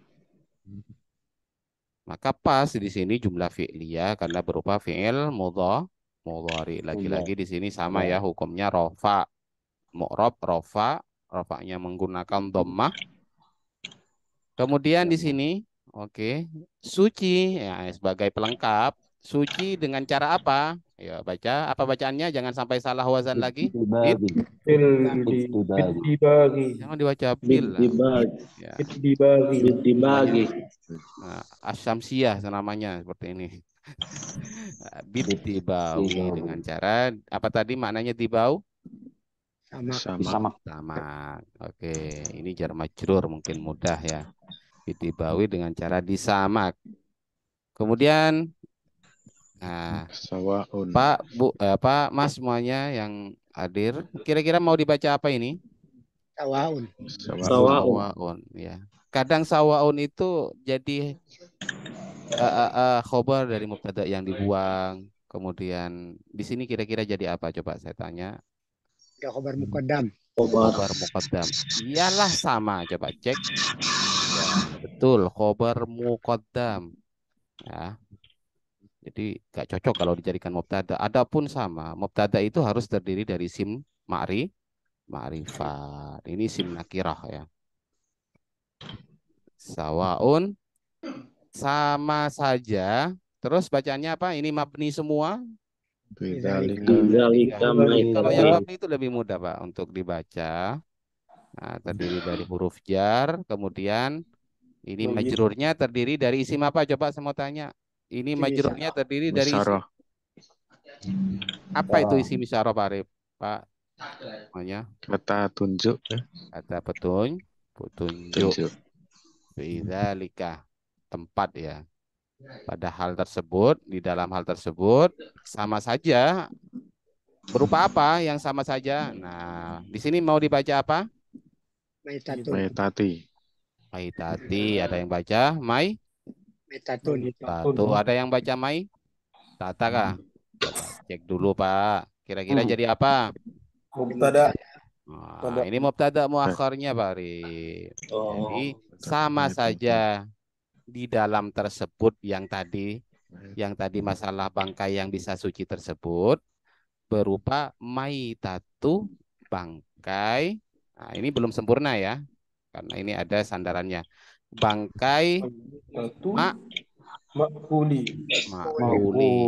Maka pas di sini jumlah fi'liyah karena berupa fi'il mudha Mudhari lagi-lagi iya. di sini sama iya. ya hukumnya rofa mu'rob, rofa, rofanya menggunakan dhammah. Kemudian di sini, oke, okay, suci ya sebagai pelengkap, suci dengan cara apa? Ya baca apa bacaannya jangan sampai salah wazan lagi. Bidibagi. Jangan dibaca ya. bil. Bidibagi. Bidibagi. Nah, asamsiah namanya seperti ini. Bidibau dengan cara apa tadi maknanya dibau? Sama. Sama. Sama. Oke, ini jar majrur mungkin mudah ya. ditibawi dengan cara disamak. Kemudian nah, Sawaun. Pak Bu eh, Pak Mas semuanya yang hadir, kira-kira mau dibaca apa ini? Sawaun. Sawaun. Sawaun ya. Kadang sawaun itu jadi uh, uh, uh, khobar dari mubtada yang dibuang. Kemudian di sini kira-kira jadi apa? Coba saya tanya Ya khobar hmm. Mukaddam. Khobar, Mukaddam. Iyalah sama. Coba cek. Ya, betul. Khobar Mukaddam. Ya. Jadi gak cocok kalau dijadikan mubtada. Adapun sama. Mubtada itu harus terdiri dari sim ma'ri. Ma'rifat. Ini sim nakirah ya. Sawaun. Sama saja. Terus bacanya apa? Ini mabni semua. Kalau yang ini itu lebih mudah Pak untuk dibaca. Nah, terdiri dari huruf jar, kemudian ini majrurnya terdiri dari isim apa? Coba semua tanya. Ini majrurnya terdiri dari isim. Apa itu isi isyarah Pak Arif? Pak namanya kata tunjuk ya. kata petunjuk bidzalika tempat ya pada hal tersebut di dalam hal tersebut sama saja berupa apa yang sama saja nah di sini mau dibaca apa maitati maitati ada yang baca mai maitatu ada yang baca mai tata kah cek dulu pak kira-kira hmm. jadi apa mubtada nah, ini mubtada muakhirnya pak Ri. Oh. jadi sama saja di dalam tersebut yang tadi yang tadi masalah bangkai yang bisa suci tersebut berupa maitatu bangkai. Nah, ini belum sempurna ya. Karena ini ada sandarannya. Bangkai mak makuli. Makuli.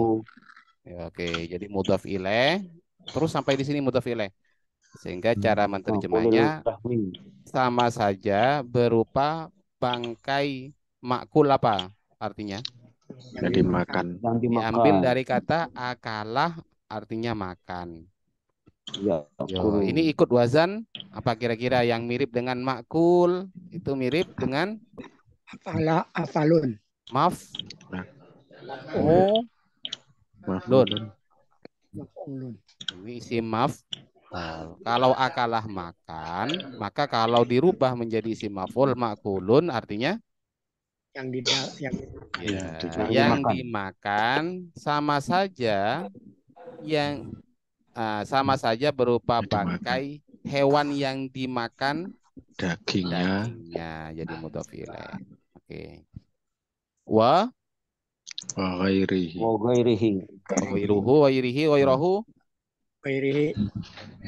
Ya, oke, jadi mudhaf ilaih terus sampai di sini mudhaf ilaih. Sehingga cara menerjemahnya sama saja berupa bangkai makul apa artinya? jadi makan Yang dimakan. Diambil dari kata akalah artinya makan. Ya, Yo, ini ikut wazan apa kira-kira yang mirip dengan makul itu mirip dengan afala afalun. Maaf. Nah. Oh. Maaf. Ini isi maaf. Kalau akalah makan, maka kalau dirubah menjadi isi maful makulun artinya yang di yang ya, yang dimakan. dimakan sama saja yang uh, sama saja berupa bangkai hewan yang dimakan dagingnya, dagingnya jadi mudhof Oke. Okay. Wa wa ghairihi. Wa ghairihi. Wa wa wa Wairihi.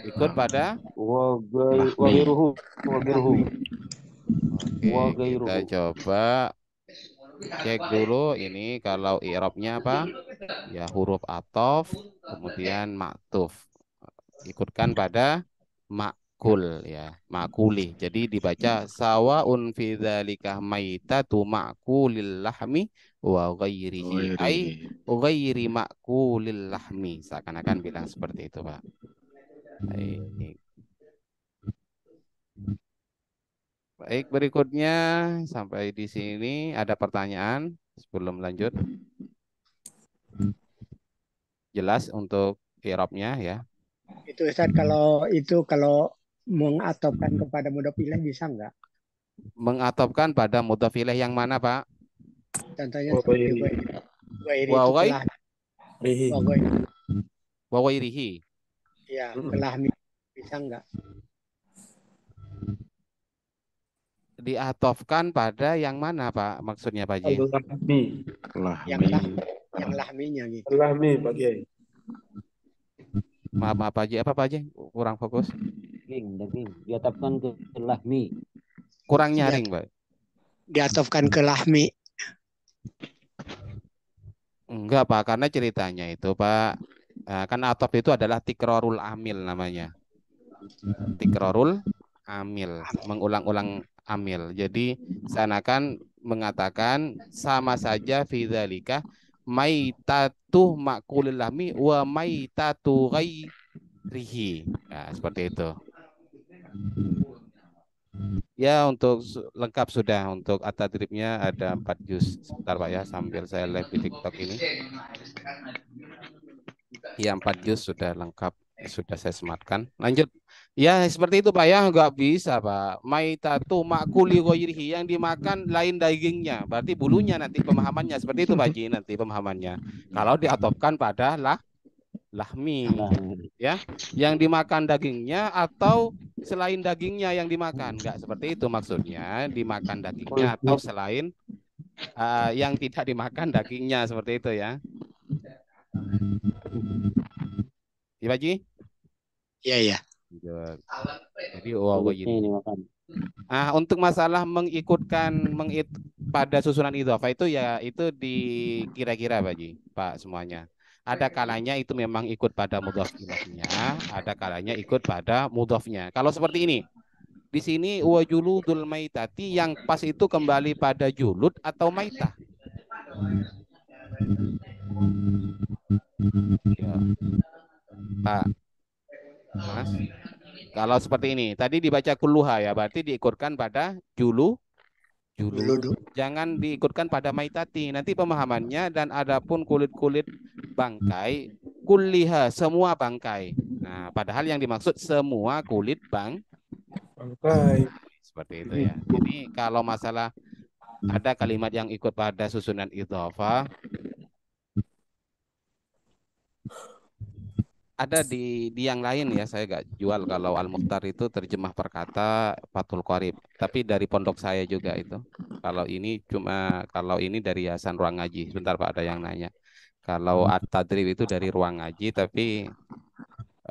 Ikut pada wairuhu Wagairuhu. Oke, kita coba Cek dulu ini kalau i'rabnya apa? Ya huruf atof kemudian maktuf. Ikutkan pada makul ya, makuli. Jadi dibaca sawa unfidalika ma'ita tu makulil lahmi wa ghairihi ai ghairi makulil lahmi. Seakan-akan bilang seperti itu, Pak. Baik. Baik, berikutnya sampai di sini ada pertanyaan sebelum lanjut. Jelas untuk irobnya ya. Itu Ustaz kalau itu kalau mengatopkan kepada mudhof bisa nggak? Mengatopkan pada mudhof yang mana, Pak? Contohnya Wawairihi. Wawairihi. Ya, telah bisa nggak? diatofkan pada yang mana Pak maksudnya Pak Ji? Lahmi. Lahmi. Yang, yang lahminya gitu. Lahmi Pak Ji. Maaf, maaf Pak Ji, apa Pak Ji? Kurang fokus. Daging, daging. Diatofkan ke, ke lahmi. Kurang nyaring, Pak. Diatofkan ke lahmi. Enggak Pak, karena ceritanya itu Pak eh, kan atop itu adalah tikrorul amil namanya. Tikrorul amil, mengulang-ulang amil. Jadi hmm. sanakan mengatakan sama saja fidzalika maitatu makulil lahmi wa maitatu ghairihi. Nah, seperti itu. Ya untuk lengkap sudah untuk atatribnya ada empat juz. Sebentar Pak ya sambil saya live di TikTok ini. Ya empat juz sudah lengkap sudah saya sematkan. Lanjut. Ya seperti itu Pak ya nggak bisa Pak. Maitatu makuli goyirhi yang dimakan lain dagingnya. Berarti bulunya nanti pemahamannya seperti itu Pak Ji nanti pemahamannya. Kalau diatopkan pada lah lahmi ya yang dimakan dagingnya atau selain dagingnya yang dimakan nggak seperti itu maksudnya dimakan dagingnya atau selain uh, yang tidak dimakan dagingnya seperti itu ya ya ya ya jadi wow ini. Ah untuk masalah mengikutkan mengit pada susunan idhofah itu ya itu di kira-kira Pak Ji, Pak semuanya. Ada kalanya itu memang ikut pada mudhof ada kalanya ikut pada mudhofnya. Kalau seperti ini, di sini wajuludul maitati yang pas itu kembali pada julud atau maita. Ya. Pak, Mas. Hmm. Kalau seperti ini, tadi dibaca kuluha ya, berarti diikutkan pada julu julu. julu Jangan diikutkan pada maitati. Nanti pemahamannya dan adapun kulit-kulit bangkai, kuliha semua bangkai. Nah, padahal yang dimaksud semua kulit bang bangkai. Seperti itu ya. Jadi kalau masalah ada kalimat yang ikut pada susunan idhofah ada di di yang lain ya saya nggak jual kalau Al muhtar itu terjemah perkata Fatul Qorib tapi dari pondok saya juga itu kalau ini cuma kalau ini dari Yayasan Ruang Ngaji sebentar Pak ada yang nanya kalau At-Tadrib itu dari Ruang Ngaji tapi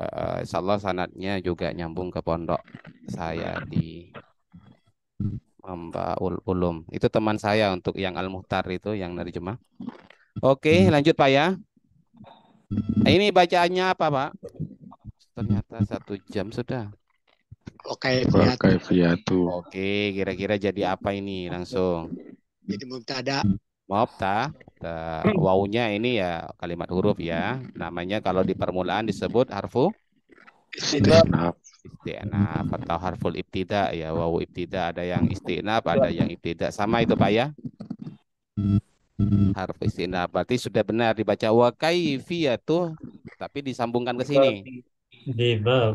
uh, eh, insyaallah sanatnya juga nyambung ke pondok saya di Mbak Ul Ulum itu teman saya untuk yang Al muhtar itu yang terjemah. Oke hmm. lanjut Pak ya Eh, ini bacaannya apa, Pak? Ternyata satu jam sudah. Oke, okay, fiatu. Oke, okay, kira-kira jadi apa ini langsung? Jadi mubtada. Mubta. Wawunya ini ya kalimat huruf ya. Namanya kalau di permulaan disebut harfu istinaf. Istinaf atau harful ibtida ya. Wawu ibtida ada yang istinaf, ada yang ibtida. Sama itu Pak ya? Hmm. Harvestina, Berarti sudah benar dibaca wa kaifiyatu tapi disambungkan ke sini. Dibau.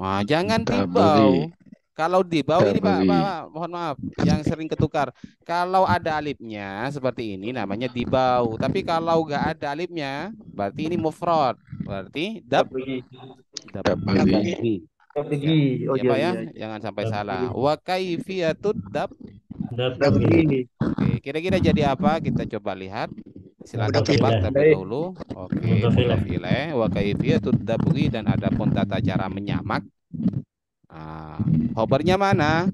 Wah, jangan dibau. Kalau dibau ini Pak, Pak, Pak, mohon maaf yang sering ketukar. Kalau ada alifnya seperti ini namanya dibau. Tapi kalau enggak ada alifnya berarti ini mufrad. Berarti dab. Dab. Strategi. Iya. Oh, iya, iya, ya, ya, ya? Jangan sampai Dab salah. Wa kaifiyatud dab kira-kira jadi apa? Kita coba lihat. Silakan tebak ya. terlebih dahulu. Oke, mudafile ya. eh. wa kaifiyatud dabgi dan ada pun tata cara menyamak. Nah, hobernya mana?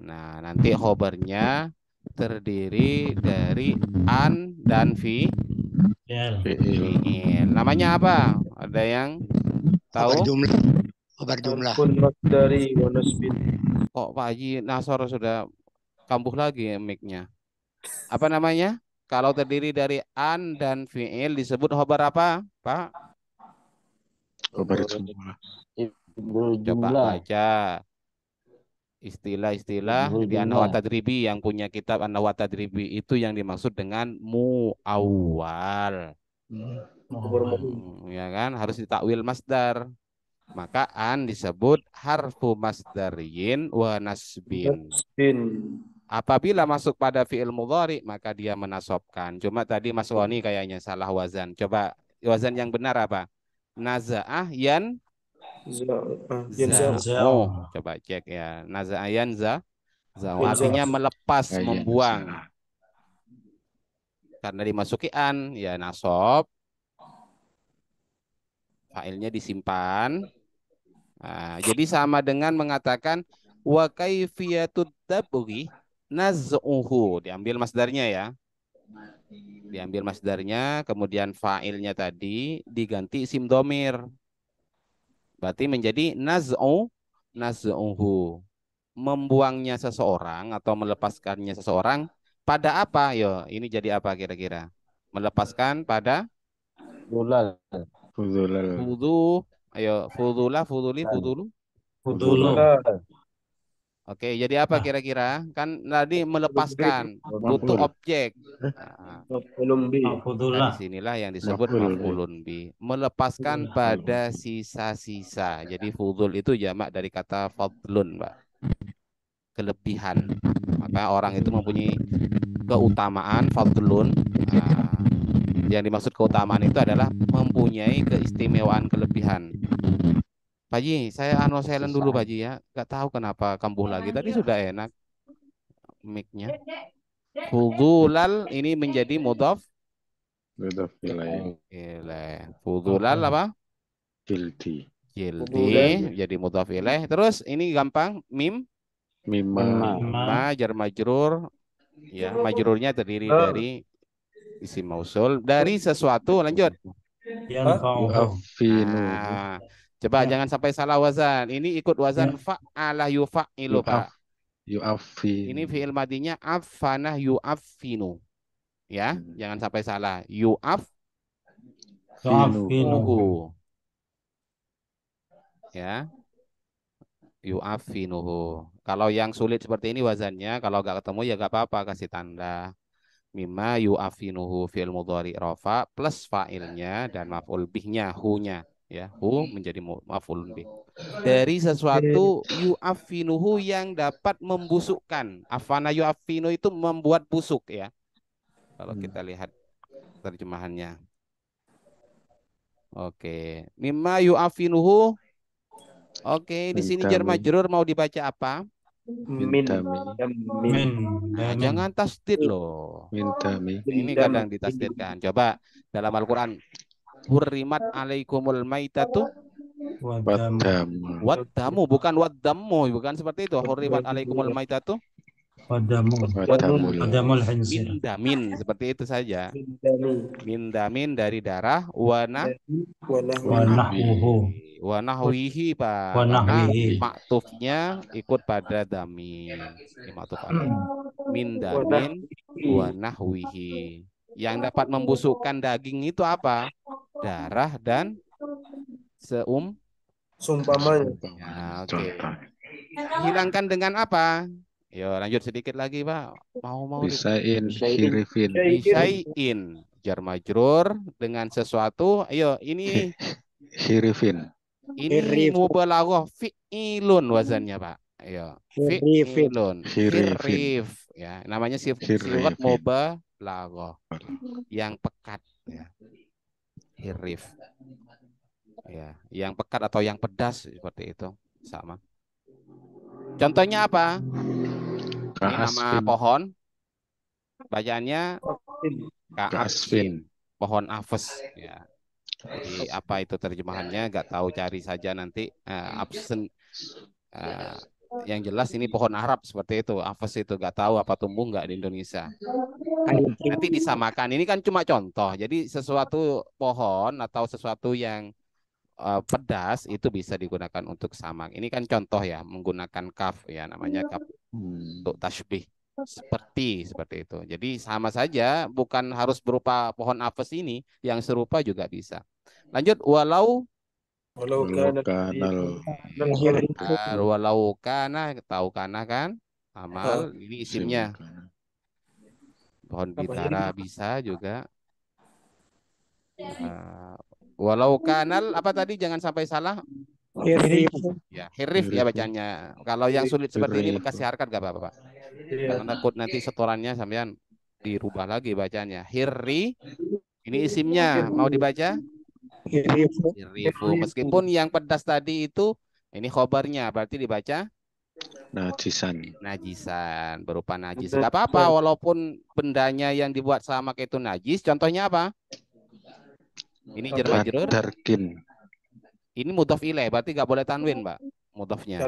Nah, nanti hobernya terdiri dari an dan fi. Fi'il. Namanya apa? Ada yang Tahu? Kabar jumlah. Kabar jumlah. dari bin. Kok Pak Haji Nasor sudah kambuh lagi ya mic-nya? Apa namanya? Kalau terdiri dari an dan fi'il disebut hobar apa, Pak? Khobar jumlah. Coba baca istilah-istilah di Anwa Tadribi yang punya kitab Anwa Tadribi itu yang dimaksud dengan muawal. Hmm oh, ya kan harus ditakwil masdar. Maka an disebut harfu masdariyin wa nasbin. Apabila masuk pada fi'il mudhari maka dia menasobkan. Cuma tadi Mas Wani kayaknya salah wazan. Coba wazan yang benar apa? Naza'ah yan Oh, coba cek ya. Naza'ah yan za. Zaw. Artinya melepas, ya, ya, membuang. Ya, Karena dimasuki an, ya nasob. Failnya disimpan. Nah, jadi sama dengan mengatakan wa kaifiyatud tabghi naz'uhu. Diambil masdarnya ya. Diambil masdarnya, kemudian fa'ilnya tadi diganti isim domir. Berarti menjadi naz'u naz'uhu. Membuangnya seseorang atau melepaskannya seseorang pada apa? Yo, ini jadi apa kira-kira? Melepaskan pada bulan Fudulal. Fudu. Ayo, fudula, fuduli, fudulu. Fudulu. Oke, jadi apa ah. kira-kira? Kan tadi melepaskan butuh objek. Ah, nah, sinilah yang disebut bi. Melepaskan pada sisa-sisa. Jadi fudul itu jamak dari kata fadlun, Pak. Kelebihan. Maka orang itu mempunyai keutamaan fadlun. Nah, yang dimaksud keutamaan itu adalah mempunyai keistimewaan kelebihan. Pak Ji, saya anu silent dulu Pak Ji ya. Gak tahu kenapa kambuh lagi. Tadi iya. sudah enak mic-nya. Fudulal ini menjadi mudhaf. Mudhaf ilaih. Fudulal apa? Jildi. Jildi jadi mudhaf ilaih. Terus ini gampang mim mimma ma jar majrur ya majrurnya terdiri oh. dari isi mausul dari sesuatu lanjut ya, yu'afinu nah, coba ya. jangan sampai salah wazan ini ikut wazan ya. fa'ala yufa'ilu Pak yu'afin ini fi'il madinya afanah yu'afinu ya hmm. jangan sampai salah yu'af yu'afinuhu ya yu'afinuhu kalau yang sulit seperti ini wazannya kalau nggak ketemu ya nggak apa-apa kasih tanda mimma yu'afinuhu fi'il mudhari rafa plus fa'ilnya dan maf'ul bihnya hunya ya hu menjadi maf'ul bih dari sesuatu yu'afinuhu yang dapat membusukkan afana yu'afinu itu membuat busuk ya kalau kita hmm. lihat terjemahannya Oke, mimma yu'afinuhu. Oke, di sini jar majrur mau dibaca apa? Min. Min. Nah, jangan tasdid loh. Minta min. Ini kadang ditasdidkan. Coba dalam Al-Qur'an hurrimat alaikumul maitatu wadamu. Wadamu bukan wadamu, bukan seperti itu. Hurrimat alaikumul maitatu Wadamul. Mindamin damin seperti itu saja. Mindamin dari darah wana warna Wanahwihi Pak. Wanahwihi. Maktufnya ikut pada damin. maktuf apa? Hmm. Yang dapat membusukkan daging itu apa? Darah dan seum sumpamanya. Ya, Hilangkan dengan apa? Yo lanjut sedikit lagi pak. Mau mau. Bisain, syirifin. Bisain, jar dengan sesuatu. Ayo ini. Syirifin. Ini mubalaghah fi'ilun wazannya pak. Ayo. Fi'ilun. Syirif. Ya namanya sifat mubalaghah yang pekat. Ya. Hirif. Ya, yang pekat atau yang pedas seperti itu sama. Contohnya apa? nama pohon. Bacaannya Kaasfin. Pohon aves. Ya. Jadi apa itu terjemahannya? Gak tahu cari saja nanti. Uh, absen. Uh, yang jelas ini pohon Arab seperti itu. Aves itu nggak tahu apa tumbuh nggak di Indonesia. Nanti disamakan. Ini kan cuma contoh. Jadi sesuatu pohon atau sesuatu yang uh, pedas itu bisa digunakan untuk samak. Ini kan contoh ya menggunakan kaf ya namanya kaf Hmm. untuk tasbih seperti seperti itu. Jadi sama saja bukan harus berupa pohon apes ini yang serupa juga bisa. Lanjut walau walau kanal walau kana tahu kana kan amal ini isimnya pohon bitara bisa juga uh, walau kanal apa tadi jangan sampai salah Iya, gitu. iya, hirif. Ya, hirif ya bacanya. Kalau yang sulit iya, seperti ini kasih harkat gak apa-apa, Pak. Karena takut nanti setorannya sampean dirubah lagi bacanya. Hirri ini isimnya mau dibaca? Hirifu. Hirifu. Meskipun yang pedas tadi itu ini khobarnya berarti dibaca najisan. Najisan berupa najis. Gak apa-apa walaupun bendanya yang dibuat sama itu najis. Contohnya apa? Ini jeruk jeruk. Darkin. Ini mudhof ilaih, berarti nggak boleh tanwin, pak. Mudhofnya.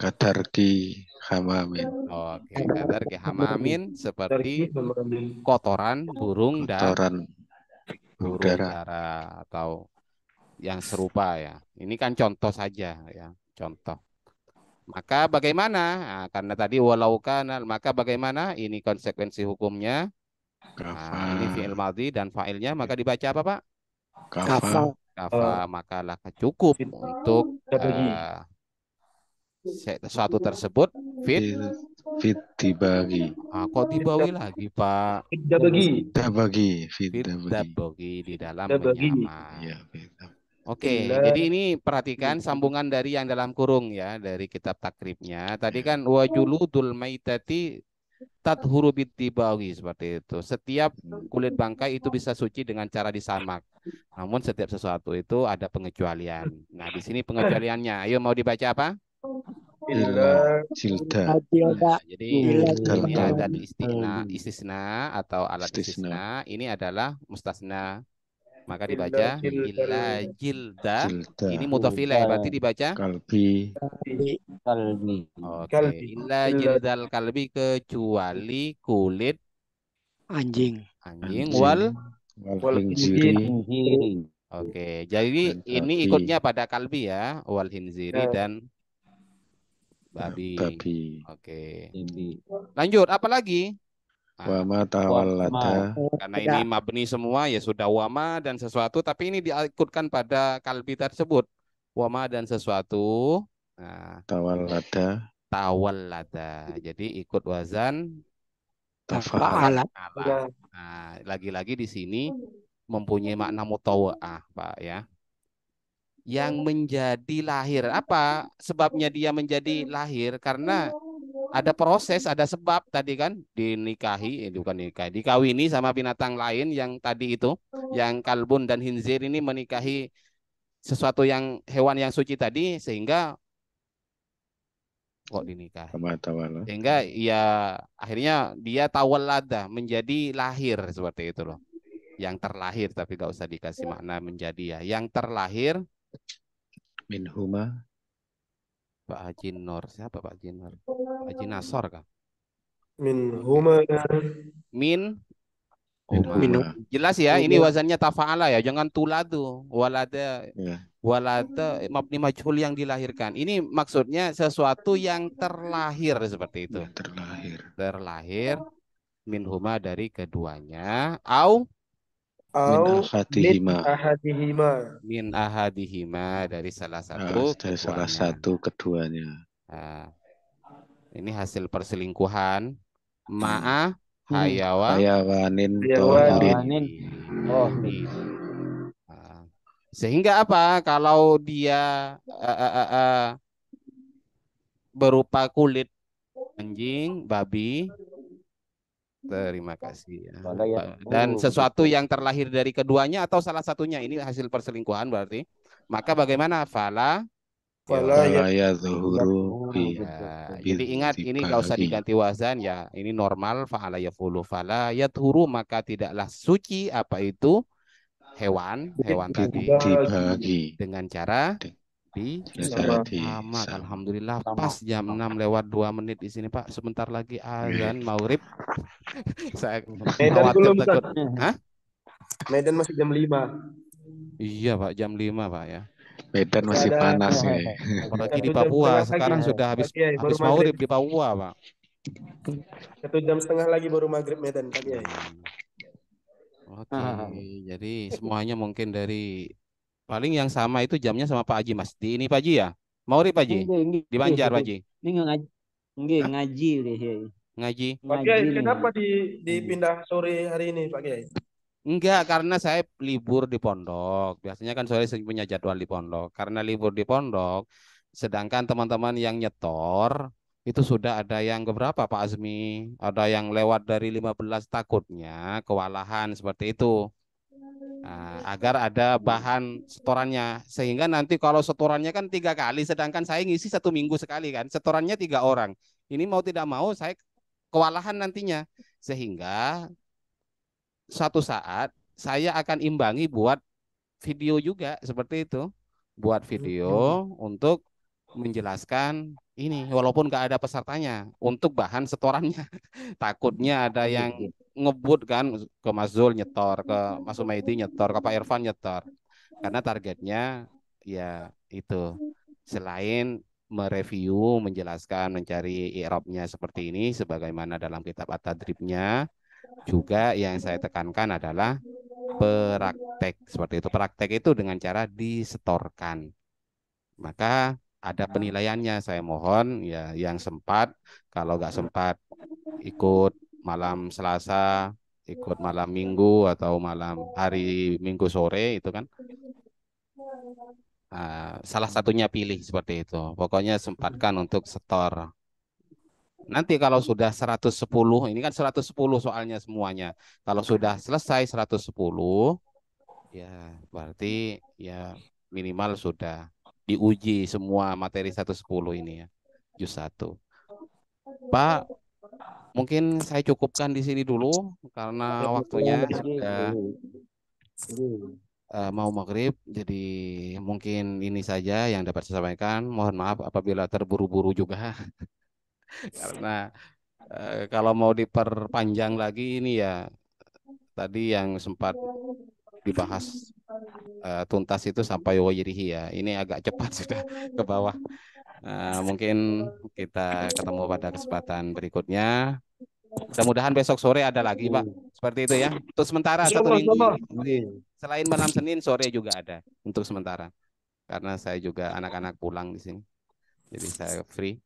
Kadar ki hamamin. Oke, okay. ki hamamin seperti kotoran burung dan kotoran udara. atau yang serupa ya. Ini kan contoh saja ya, contoh. Maka bagaimana? Nah, karena tadi walau kanal. maka bagaimana? Ini konsekuensi hukumnya. Nah, ini fi'il madhi dan fa'ilnya maka dibaca apa, Pak? Kafa kafa eh, maka laka cukup untuk uh, sesuatu tersebut fit fit dibagi. Ah, kok fit lagi pak? Fit dibagi. Dibagi. Fit dibagi di dalam Ya, Oke, okay, jadi ini perhatikan sambungan dari yang dalam kurung ya dari kitab takribnya. Tadi kan wajuludul maitati tathuru bitibawi seperti itu. Setiap kulit bangkai itu bisa suci dengan cara disamak. Namun setiap sesuatu itu ada pengecualian. Nah, di sini pengecualiannya. Ayo mau dibaca apa? Illa silta. Nah, jadi ini ada istisna, istisna atau alat istisna. Ini adalah mustasna maka dibaca illa jilda. Ini mutafila ya, berarti dibaca kalbi. Kalbi. Oke, okay. illa jildal kalbi kecuali kulit anjing. Anjing, wal wal hinziri. Oke, okay. jadi ini ikutnya pada kalbi ya, wal hinziri ya. dan babi. babi. Oke. Okay. Lanjut, apa lagi? Ah, wama tawallata. Karena ini mabni semua ya sudah wama dan sesuatu tapi ini diikutkan pada kalbi tersebut. Wama dan sesuatu. Nah, tawallata. Tawallata. Jadi ikut wazan tafa'ala. Nah, lagi-lagi di sini mempunyai makna mutawa'ah, Pak ya. Yang menjadi lahir apa sebabnya dia menjadi lahir karena ada proses, ada sebab tadi kan dinikahi, eh, bukan nikahi, dikawini sama binatang lain yang tadi itu, oh. yang kalbun dan hinzir ini menikahi sesuatu yang hewan yang suci tadi sehingga kok dinikahi. Sehingga ya akhirnya dia tawalada menjadi lahir seperti itu loh. Yang terlahir tapi gak usah dikasih ya. makna menjadi ya. Yang terlahir minhuma. Pak Haji Nur. Siapa Pak Haji Nur? Haji Nasor kah? Min huma. Min oh, Minum. Jelas ya, ini wazannya tafa'ala ya. Jangan tuladu. Walada. Yeah. Walada mabni majhul yang dilahirkan. Ini maksudnya sesuatu yang terlahir seperti itu. Terlahir. Terlahir min huma dari keduanya. Au Au ahadihima. Min ahadihima. Min ahadihima dari salah ah, satu. ah, dari keduanya. salah satu keduanya. Nah, ini hasil perselingkuhan. Hmm. Ma'a hmm. hayawan. Hayawanin. Hayawanin. Oh. Iya. Ah. sehingga apa? Kalau dia uh, uh, uh, uh, berupa kulit anjing, babi, Terima iya. kasih. Ya. ya Dan sesuatu yang terlahir dari keduanya atau salah satunya ini hasil perselingkuhan berarti. Maka bagaimana? Fala Fala ya, ya zuhuru iya. iya. Jadi ingat ini gak usah diganti wazan ya. Ini normal Fala ya fulu, fala ya yadhuru maka tidaklah suci apa itu hewan hewan tadi dibagi dengan cara di iya, Selamat. Alhamdulillah pas jam 6 lewat 2 menit di sini Pak. Sebentar lagi azan iya. maghrib. Saya Medan belum takut. Hah? Medan masih jam 5. Iya Pak, jam 5 Pak ya. Medan masih Ada, panas ya. nih. Apalagi di Papua, sekarang sudah habis ya, habis maghrib di Papua, Pak. Satu jam setengah lagi baru maghrib Medan, Pak ya. Oke, okay. jadi semuanya mungkin dari Paling yang sama itu jamnya sama Pak Haji Mas. Di ini Pak Haji ya? Mauri Pak Haji? Di Banjar Pak Haji? Ini ngaji. Enggak, ngaji Ngaji. Pak Kiai, kenapa di dipindah iya. sore hari ini Pak Kiai? Enggak, karena saya libur di pondok. Biasanya kan sore saya punya jadwal di pondok. Karena libur di pondok, sedangkan teman-teman yang nyetor itu sudah ada yang keberapa Pak Azmi? Ada yang lewat dari 15 takutnya, kewalahan seperti itu. Nah, agar ada bahan setorannya sehingga nanti kalau setorannya kan tiga kali sedangkan saya ngisi satu minggu sekali kan setorannya tiga orang ini mau tidak mau saya kewalahan nantinya sehingga suatu saat saya akan imbangi buat video juga seperti itu buat video hmm. untuk menjelaskan ini walaupun nggak ada pesertanya untuk bahan setorannya takutnya ada iya, yang iya ngebut kan ke Mas Zul nyetor, ke Mas Umaydi nyetor, ke Pak Irfan nyetor. Karena targetnya ya itu selain mereview, menjelaskan, mencari Eropnya seperti ini sebagaimana dalam kitab Atadribnya juga yang saya tekankan adalah praktek seperti itu. Praktek itu dengan cara disetorkan. Maka ada penilaiannya saya mohon ya yang sempat kalau nggak sempat ikut malam iya. Selasa, ikut iya. malam Minggu atau malam hari Minggu sore itu kan. Uh, salah satunya pilih seperti itu. Pokoknya sempatkan untuk setor. Nanti kalau sudah 110, ini kan 110 soalnya semuanya. Kalau sudah selesai 110, ya berarti ya minimal sudah diuji semua materi 110 ini ya. Jus satu Pak, mungkin saya cukupkan di sini dulu karena iya, iya, waktunya iya, sudah uh, mau maghrib jadi mungkin ini saja yang dapat saya sampaikan mohon maaf apabila terburu-buru juga karena uh, kalau mau diperpanjang lagi ini ya tadi yang sempat dibahas uh, tuntas itu sampai wajirihi ya ini agak cepat sudah ke bawah Eh, mungkin kita ketemu pada kesempatan berikutnya. Mudah-mudahan besok sore ada lagi, Pak. Seperti itu ya. Untuk sementara iya, satu minggu. Selain malam Senin sore juga ada untuk sementara. Karena saya juga anak-anak pulang di sini. Jadi saya free.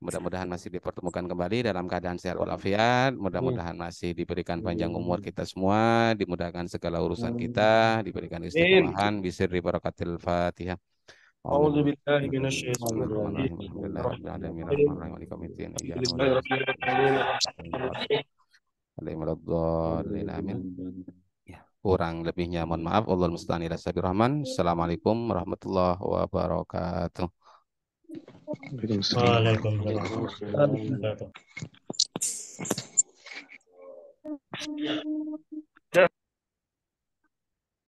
Mudah-mudahan masih dipertemukan kembali dalam keadaan sehat walafiat. Mudah-mudahan masih diberikan panjang umur kita semua, dimudahkan segala urusan kita, diberikan istiqomahan, bisa di barakatil Fatihah kurang lebihnya mohon maaf Allah mustani Assalamualaikum warahmatullahi wabarakatuh Waalaikumsalam warahmatullahi wabarakatuh